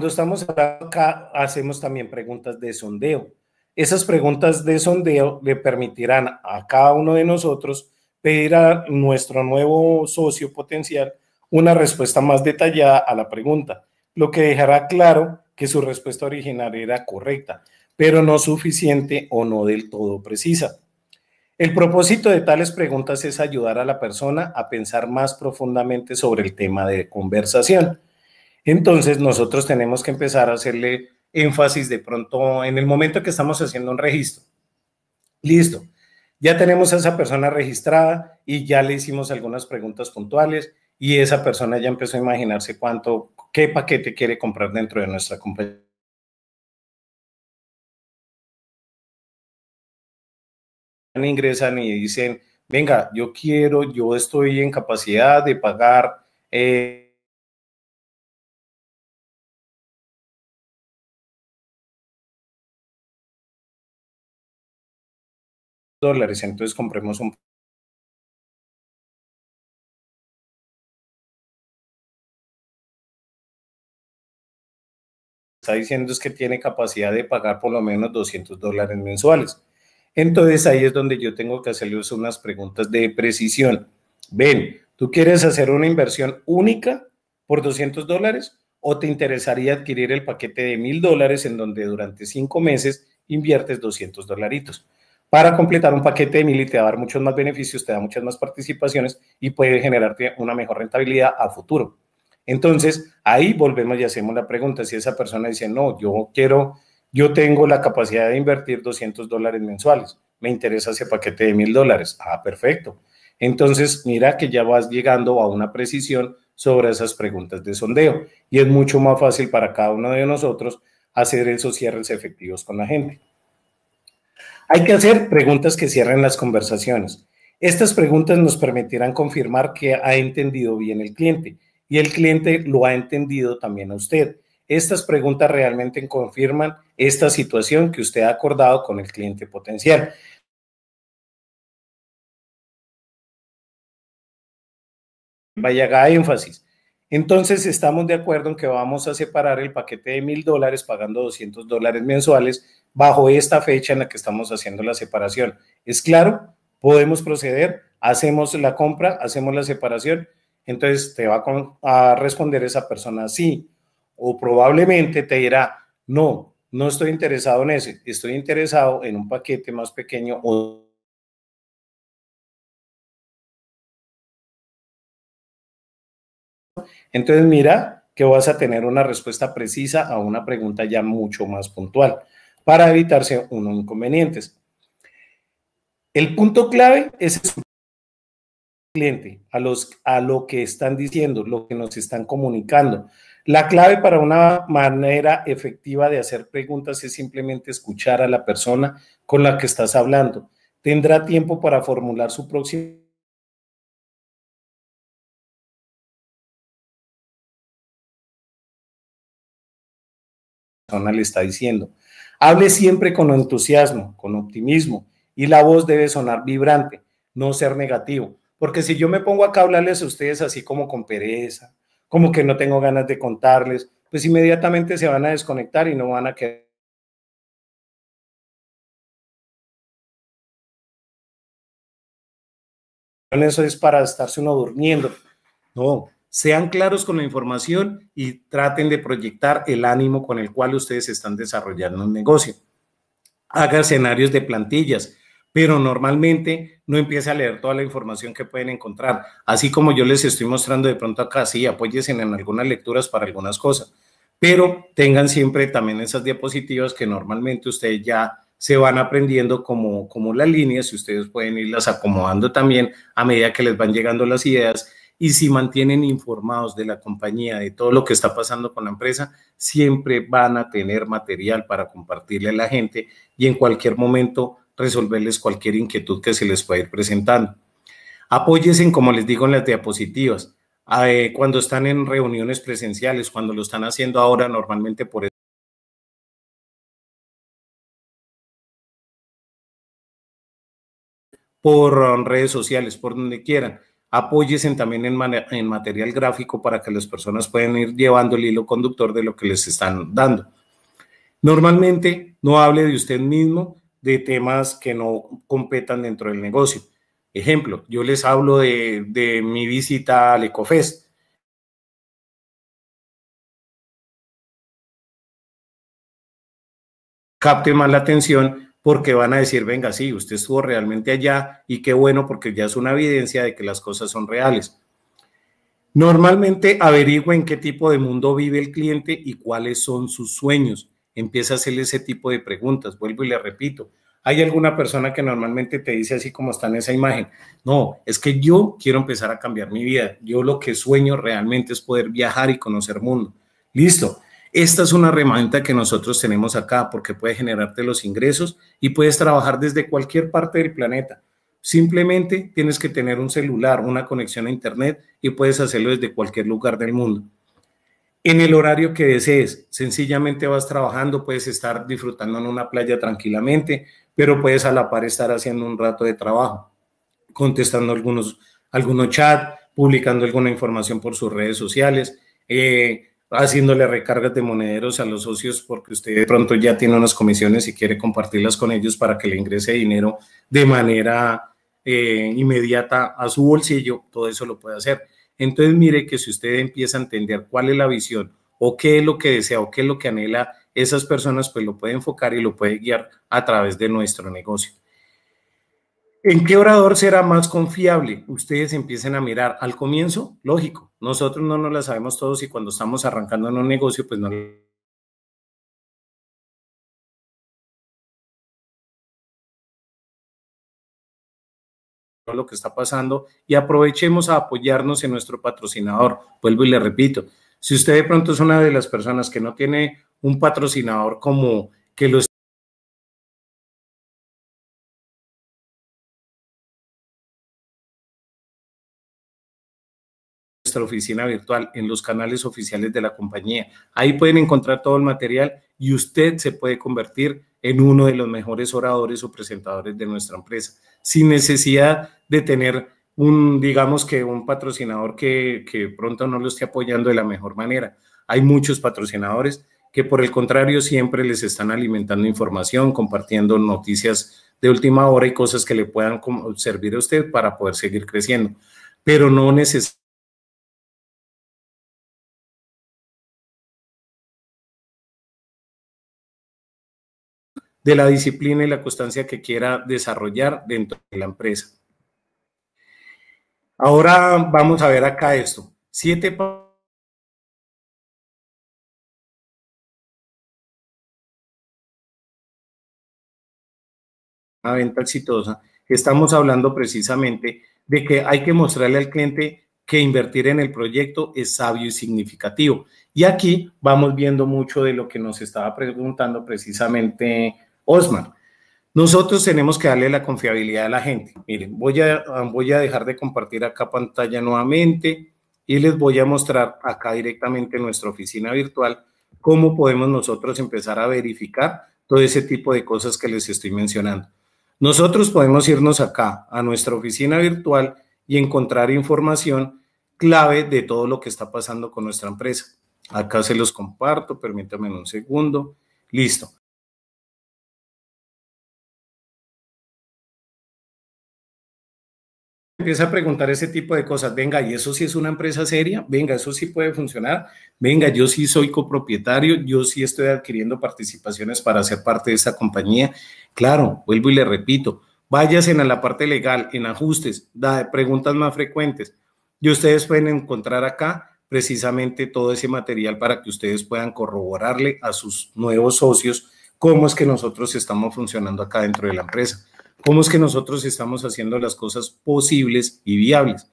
S1: Cuando estamos acá, hacemos también preguntas de sondeo. Esas preguntas
S2: de sondeo le permitirán a cada uno de nosotros pedir a nuestro nuevo socio potencial una respuesta más detallada a la pregunta, lo que dejará claro que su respuesta original era correcta, pero no suficiente o no del todo precisa. El propósito de tales preguntas es ayudar a la persona a pensar más profundamente sobre el tema de conversación. Entonces nosotros tenemos que empezar a hacerle énfasis de pronto en el momento que estamos haciendo un registro. Listo, ya tenemos a esa persona registrada y ya le hicimos algunas
S1: preguntas puntuales y esa persona ya empezó a imaginarse cuánto, qué paquete quiere comprar dentro de nuestra compañía. ingresan y dicen, venga, yo quiero, yo estoy en capacidad de pagar eh, dólares, entonces compremos un está diciendo es que tiene capacidad de pagar por lo menos 200 dólares mensuales.
S2: Entonces ahí es donde yo tengo que hacerles unas preguntas de precisión. Ven, ¿tú quieres hacer una inversión única por 200 dólares o te interesaría adquirir el paquete de 1000 dólares en donde durante cinco meses inviertes 200 dolaritos? para completar un paquete de mil y te va a dar muchos más beneficios, te da muchas más participaciones y puede generarte una mejor rentabilidad a futuro. Entonces, ahí volvemos y hacemos la pregunta, si esa persona dice, no, yo quiero, yo tengo la capacidad de invertir 200 dólares mensuales, me interesa ese paquete de mil dólares, ah, perfecto. Entonces, mira que ya vas llegando a una precisión sobre esas preguntas de sondeo y es mucho más fácil para cada uno de nosotros hacer esos cierres efectivos con la gente. Hay que hacer preguntas que cierren las conversaciones. Estas preguntas nos permitirán confirmar que ha entendido bien el cliente y el cliente lo ha entendido también a usted.
S1: Estas preguntas realmente confirman esta situación que usted ha acordado con el cliente potencial. Vaya, énfasis. Entonces estamos de acuerdo en que vamos a separar
S2: el paquete de mil dólares pagando 200 dólares mensuales bajo esta fecha en la que estamos haciendo la separación. ¿Es claro? Podemos proceder, hacemos la compra, hacemos la separación. Entonces te va a responder esa persona sí o
S1: probablemente te dirá no, no estoy interesado en ese, estoy interesado en un paquete más pequeño o Entonces mira que vas a tener una respuesta
S2: precisa a una pregunta ya mucho más puntual para evitarse unos inconvenientes. El punto clave es escuchar al cliente, a, lo que están diciendo, lo que nos están comunicando. La clave para una manera efectiva de hacer preguntas es simplemente escuchar a la persona con la que
S1: estás hablando. Tendrá tiempo para formular su próxima le está diciendo. Hable siempre con entusiasmo, con
S2: optimismo y la voz debe sonar vibrante, no ser negativo. Porque si yo me pongo acá a hablarles a ustedes así como con pereza, como que no tengo ganas de contarles, pues inmediatamente
S1: se van a desconectar y no van a quedar. Eso es para estarse uno durmiendo. No, sean claros con la información y traten de proyectar
S2: el ánimo con el cual ustedes están desarrollando un negocio. Haga escenarios de plantillas, pero normalmente no empiece a leer toda la información que pueden encontrar. Así como yo les estoy mostrando de pronto acá, sí, apóyense en algunas lecturas para algunas cosas, pero tengan siempre también esas diapositivas que normalmente ustedes ya se van aprendiendo como, como las línea, si ustedes pueden irlas acomodando también a medida que les van llegando las ideas y si mantienen informados de la compañía, de todo lo que está pasando con la empresa, siempre van a tener material para compartirle a la gente y en cualquier momento resolverles cualquier inquietud que se les pueda ir presentando. Apóyense, como les digo, en las
S1: diapositivas. Eh, cuando están en reuniones presenciales, cuando lo están haciendo ahora normalmente por por um, redes sociales, por donde quieran Apóyesen
S2: también en, material gráfico para que las personas puedan ir llevando el hilo conductor de lo que les están dando. Normalmente no hable de usted mismo de temas que no competan dentro del negocio. Ejemplo, yo les hablo de, de mi
S1: visita al Ecofest. Capte más la atención porque van a decir,
S2: venga, sí, usted estuvo realmente allá y qué bueno porque ya es una evidencia de que las cosas son reales. Normalmente en qué tipo de mundo vive el cliente y cuáles son sus sueños. Empieza a hacerle ese tipo de preguntas. Vuelvo y le repito, hay alguna persona que normalmente te dice así como está en esa imagen. No, es que yo quiero empezar a cambiar mi vida. Yo lo que sueño realmente es poder viajar y conocer mundo. Listo. Esta es una herramienta que nosotros tenemos acá porque puede generarte los ingresos y puedes trabajar desde cualquier parte del planeta. Simplemente tienes que tener un celular, una conexión a Internet y puedes hacerlo desde cualquier lugar del mundo. En el horario que desees, sencillamente vas trabajando, puedes estar disfrutando en una playa tranquilamente, pero puedes a la par estar haciendo un rato de trabajo, contestando algunos, algunos chats, publicando alguna información por sus redes sociales. Eh, haciéndole recargas de monederos a los socios porque usted de pronto ya tiene unas comisiones y quiere compartirlas con ellos para que le ingrese dinero de manera eh, inmediata a su bolsillo, todo eso lo puede hacer. Entonces, mire que si usted empieza a entender cuál es la visión o qué es lo que desea o qué es lo que anhela esas personas, pues lo puede enfocar y lo puede guiar a través de nuestro negocio. ¿En qué orador será más confiable? Ustedes empiecen a mirar
S1: al comienzo, lógico, nosotros no nos la sabemos todos y cuando estamos arrancando en un negocio, pues no. lo que está pasando y aprovechemos a
S2: apoyarnos en nuestro patrocinador. Vuelvo y le repito, si usted de pronto es una de las personas que no
S1: tiene un patrocinador como que los nuestra oficina virtual, en los canales oficiales de la compañía. Ahí pueden
S2: encontrar todo el material y usted se puede convertir en uno de los mejores oradores o presentadores de nuestra empresa, sin necesidad de tener un, digamos que un patrocinador que, que pronto no lo esté apoyando de la mejor manera. Hay muchos patrocinadores que por el contrario siempre les están alimentando información, compartiendo noticias
S1: de última hora y cosas que le puedan servir a usted para poder seguir creciendo. Pero no necesariamente de la disciplina y la constancia que
S2: quiera desarrollar dentro de la empresa.
S1: Ahora vamos a ver acá esto. Siete una venta exitosa, estamos hablando precisamente de que hay que mostrarle al cliente
S2: que invertir en el proyecto es sabio y significativo. Y aquí vamos viendo mucho de lo que nos estaba preguntando precisamente Osman, nosotros tenemos que darle la confiabilidad a la gente. Miren, voy a, voy a dejar de compartir acá pantalla nuevamente y les voy a mostrar acá directamente en nuestra oficina virtual cómo podemos nosotros empezar a verificar todo ese tipo de cosas que les estoy mencionando. Nosotros podemos irnos acá a nuestra oficina virtual y encontrar información clave de todo lo que está pasando con nuestra empresa. Acá se los comparto,
S1: permítanme un segundo. Listo. empieza a preguntar ese tipo de cosas, venga,
S2: y eso sí es una empresa seria, venga, eso sí puede funcionar, venga, yo sí soy copropietario, yo sí estoy adquiriendo participaciones para ser parte de esa compañía. Claro, vuelvo y le repito, váyanse a la parte legal, en ajustes, da, preguntas más frecuentes. Y ustedes pueden encontrar acá precisamente todo ese material para que ustedes puedan corroborarle a sus nuevos socios cómo es que nosotros estamos funcionando acá dentro de la empresa. ¿Cómo es que nosotros estamos haciendo las cosas posibles y viables?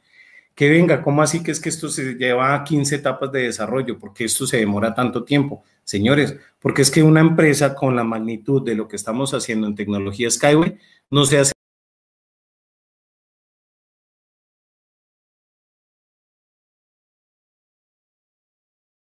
S2: Que venga, ¿cómo así que es que esto se lleva a 15 etapas de desarrollo? ¿Por qué esto se demora tanto tiempo?
S1: Señores, porque es que una empresa con la magnitud de lo que estamos haciendo en tecnología Skyway no se hace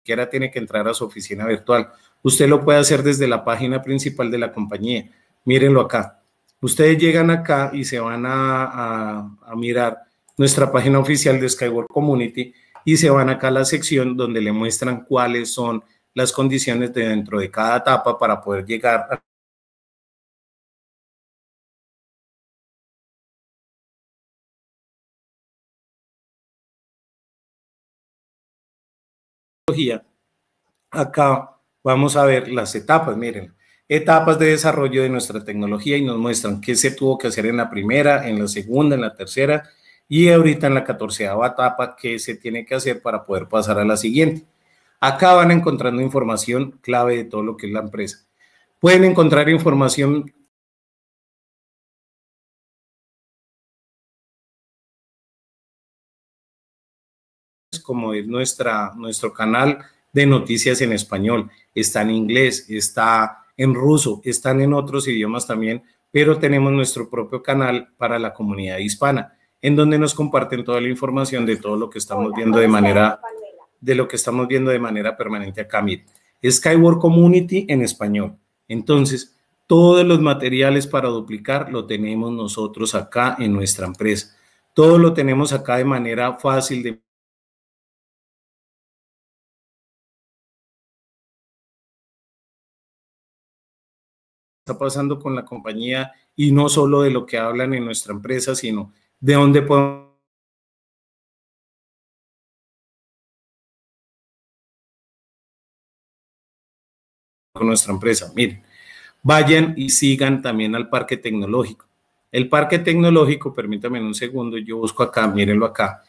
S1: Ahora tiene que entrar a su oficina
S2: virtual. Usted lo puede hacer desde la página principal de la compañía. Mírenlo acá. Ustedes llegan acá y se van a, mirar nuestra página oficial de Skyward Community y se van acá a la sección donde le muestran cuáles son las condiciones
S1: de dentro de cada etapa para poder llegar a Acá
S2: vamos a ver las etapas, miren etapas de desarrollo de nuestra tecnología y nos muestran qué se tuvo que hacer en la primera, en la segunda, en la tercera y ahorita en la catorceava etapa qué se tiene que hacer para poder pasar a la siguiente. Acá van encontrando información
S1: clave de todo lo que es la empresa. Pueden encontrar información como es nuestra, nuestro canal de noticias en español.
S2: Está en inglés, está en ruso, están en otros idiomas también, pero tenemos nuestro propio canal para la comunidad hispana, en donde nos comparten toda la información de todo lo que estamos viendo de manera de lo que estamos viendo de manera permanente acá. Camit Skyward Community en español. Entonces, todos los materiales para duplicar
S1: lo tenemos nosotros acá en nuestra empresa. Todo lo tenemos acá de manera fácil, de está pasando con la compañía y no solo de lo que hablan en nuestra empresa, sino de dónde podemos con nuestra empresa. Miren, vayan y sigan también al parque tecnológico. El parque tecnológico, permítanme un segundo, yo busco acá, mírenlo acá.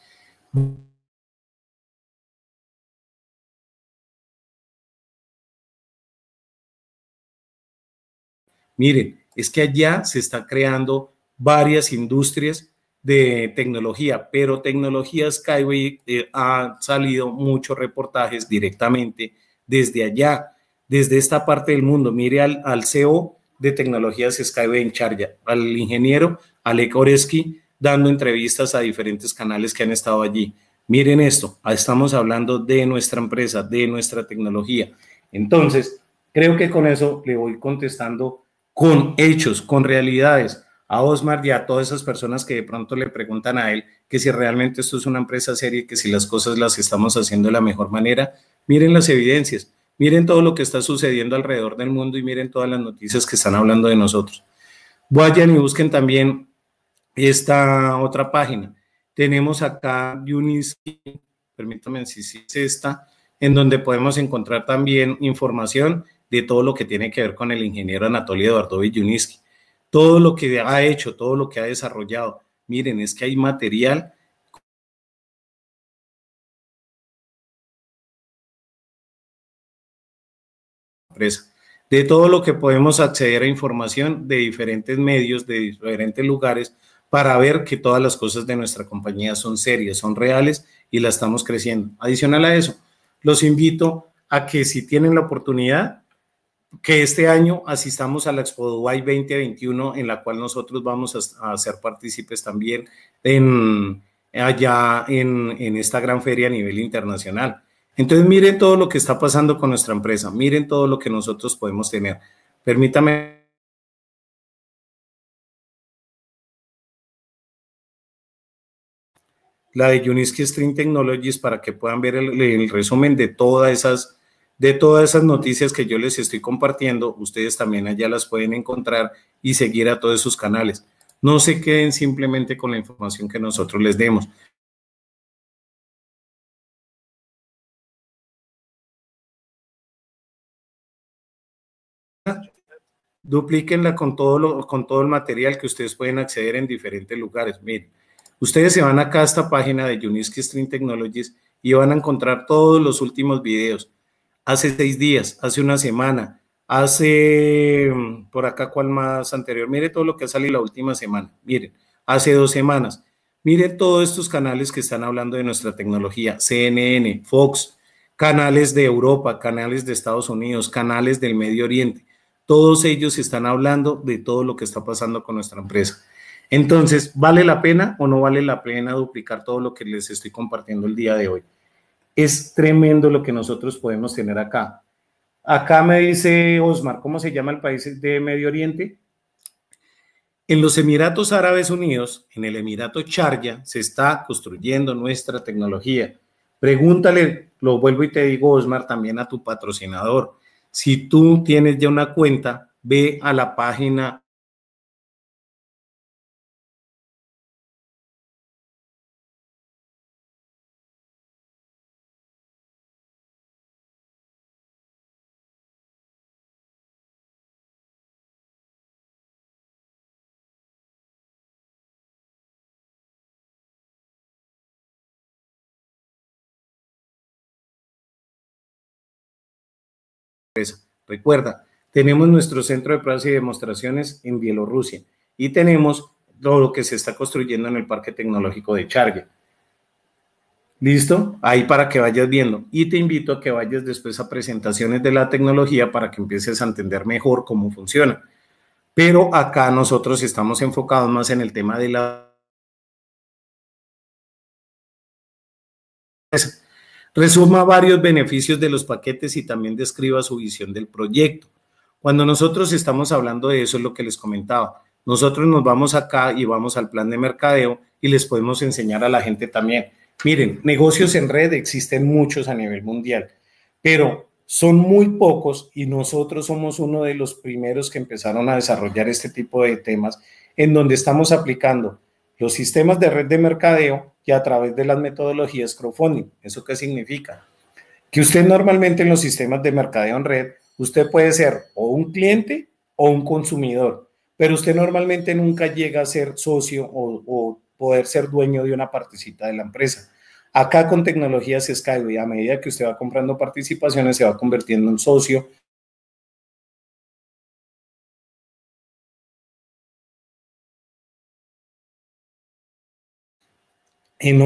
S1: Miren, es que allá se está
S2: creando varias industrias de tecnología, pero tecnología Skyway eh, ha salido muchos reportajes directamente desde allá, desde esta parte del mundo. Mire al, al CEO de tecnologías Skyway en charla, al ingeniero Alekoreski dando entrevistas a diferentes canales que han estado allí. Miren esto, ah, estamos hablando de nuestra empresa, de nuestra tecnología. Entonces, creo que con eso le voy contestando con hechos, con realidades a Osmar y a todas esas personas que de pronto le preguntan a él que si realmente esto es una empresa seria, que si las cosas las estamos haciendo de la mejor manera, miren las evidencias, miren todo lo que está sucediendo alrededor del mundo y miren todas las noticias que están hablando de nosotros. Vayan y busquen también esta otra página. Tenemos acá Unis, permítanme si es esta, en donde podemos encontrar también información de todo lo que tiene que ver con el ingeniero Anatoly Eduardo Villuniski. Todo lo que
S1: ha hecho, todo lo que ha desarrollado. Miren, es que hay material De todo lo que podemos acceder a información de diferentes medios, de
S2: diferentes lugares, para ver que todas las cosas de nuestra compañía son serias, son reales y la estamos creciendo. Adicional a eso, los invito a que si tienen la oportunidad, que este año asistamos a la Expo Dubai 2021, en la cual nosotros vamos a, hacer ser partícipes también en, allá en, esta gran feria a nivel internacional. Entonces, miren todo lo que está pasando con nuestra empresa, miren
S1: todo lo que nosotros podemos tener. Permítame. La de Uniski
S2: String Technologies para que puedan ver el resumen de todas esas de todas esas noticias que yo les estoy compartiendo, ustedes también allá las pueden encontrar y seguir a todos sus
S1: canales. No se queden simplemente con la información que nosotros les demos. Duplíquenla con todo, lo, con todo el material
S2: que ustedes pueden acceder en diferentes lugares. Miren, ustedes se van acá a esta página de Uniski Stream Technologies y van a encontrar todos los últimos videos hace seis días, hace una semana, hace, mm, por acá, ¿cuál más anterior? Mire todo lo que ha salido la última semana, miren, hace dos semanas. Miren todos estos canales que están hablando de nuestra tecnología, CNN, Fox, canales de Europa, canales de Estados Unidos, canales del Medio Oriente. Todos ellos están hablando de todo lo que está pasando con nuestra empresa. Entonces, ¿vale la pena o no vale la pena duplicar todo lo que les estoy compartiendo el día de hoy? es tremendo lo que nosotros podemos tener acá. Acá me dice Osmar, ¿cómo se llama el país de Medio Oriente? En los Emiratos Árabes Unidos, en el Emirato Sharjah, se está construyendo nuestra tecnología. Pregúntale, lo vuelvo y te digo, Osmar, también a tu patrocinador.
S1: Si tú tienes ya una cuenta, ve a la página Recuerda, tenemos nuestro centro de pruebas y demostraciones en Bielorrusia y
S2: tenemos todo lo que se está construyendo en el Parque Tecnológico de Charge. ¿Listo? Ahí para que vayas viendo. Y te invito a que vayas después a presentaciones de la tecnología para que empieces a entender mejor cómo funciona. Pero acá nosotros estamos enfocados más en el tema de la... Resuma varios beneficios de los paquetes y también describa su visión del proyecto. Cuando nosotros estamos hablando de eso es lo que les comentaba. Nosotros nos vamos acá y vamos al plan de mercadeo y les podemos enseñar a la gente también. Miren, negocios en red existen muchos a nivel mundial, pero son muy pocos y nosotros somos uno de los primeros que empezaron a desarrollar este tipo de temas en donde estamos aplicando los sistemas de red de mercadeo y a través de las metodologías crowdfunding. ¿Eso qué significa? Que usted normalmente en los sistemas de mercadeo en red, usted puede ser o un cliente o un consumidor, pero usted normalmente nunca llega a ser socio o, poder ser dueño de una partecita de la empresa.
S1: Acá con tecnologías Skyway, a medida que usted va comprando participaciones, se va convirtiendo en socio en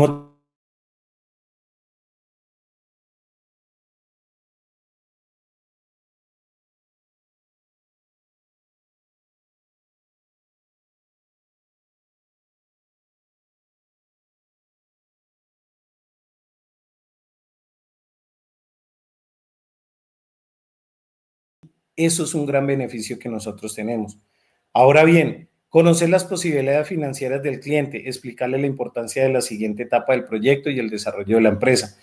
S1: Eso es un gran beneficio que nosotros tenemos. Ahora bien, Conocer las posibilidades financieras del cliente, explicarle la importancia de la siguiente etapa del proyecto y el desarrollo de la empresa.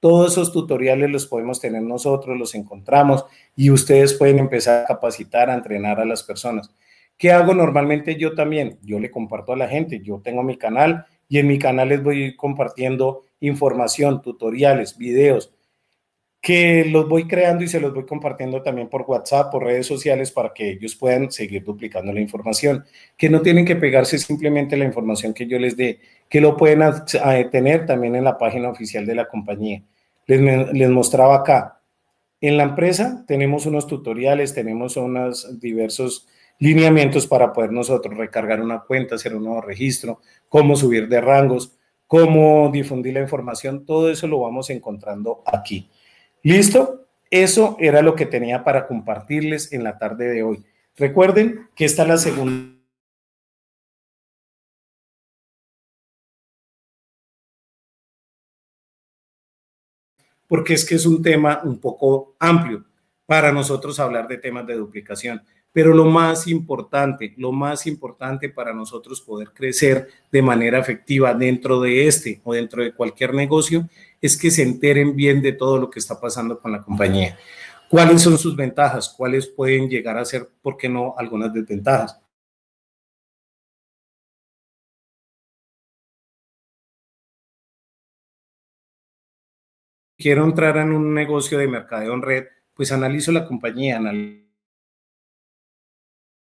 S1: Todos esos
S2: tutoriales los podemos tener nosotros, los encontramos y ustedes pueden empezar a capacitar, a entrenar a las personas. ¿Qué hago normalmente yo también? Yo le comparto a la gente, yo tengo mi canal y en mi canal les voy a ir compartiendo información, tutoriales, videos, que los voy creando y se los voy compartiendo también por WhatsApp, por redes sociales, para que ellos puedan seguir duplicando la información, que no tienen que pegarse simplemente la información que yo les dé, que lo pueden tener también en la página oficial de la compañía. Les, mostraba acá, en la empresa tenemos unos tutoriales, tenemos unos diversos lineamientos para poder nosotros recargar una cuenta, hacer un nuevo registro, cómo subir de rangos, cómo difundir la información, todo eso lo vamos encontrando aquí. ¿Listo? Eso era lo que tenía para compartirles en la tarde de hoy.
S1: Recuerden que está la segunda... porque es que es un tema un poco amplio para nosotros hablar de temas de duplicación.
S2: Pero lo más importante, lo más importante para nosotros poder crecer de manera efectiva dentro de este o dentro de cualquier negocio es que se enteren bien de todo
S1: lo que está pasando con la compañía. ¿Cuáles son sus ventajas? ¿Cuáles pueden llegar a ser, por qué no, algunas desventajas? Quiero entrar en un negocio de mercadeo en red, pues analizo la compañía, analizo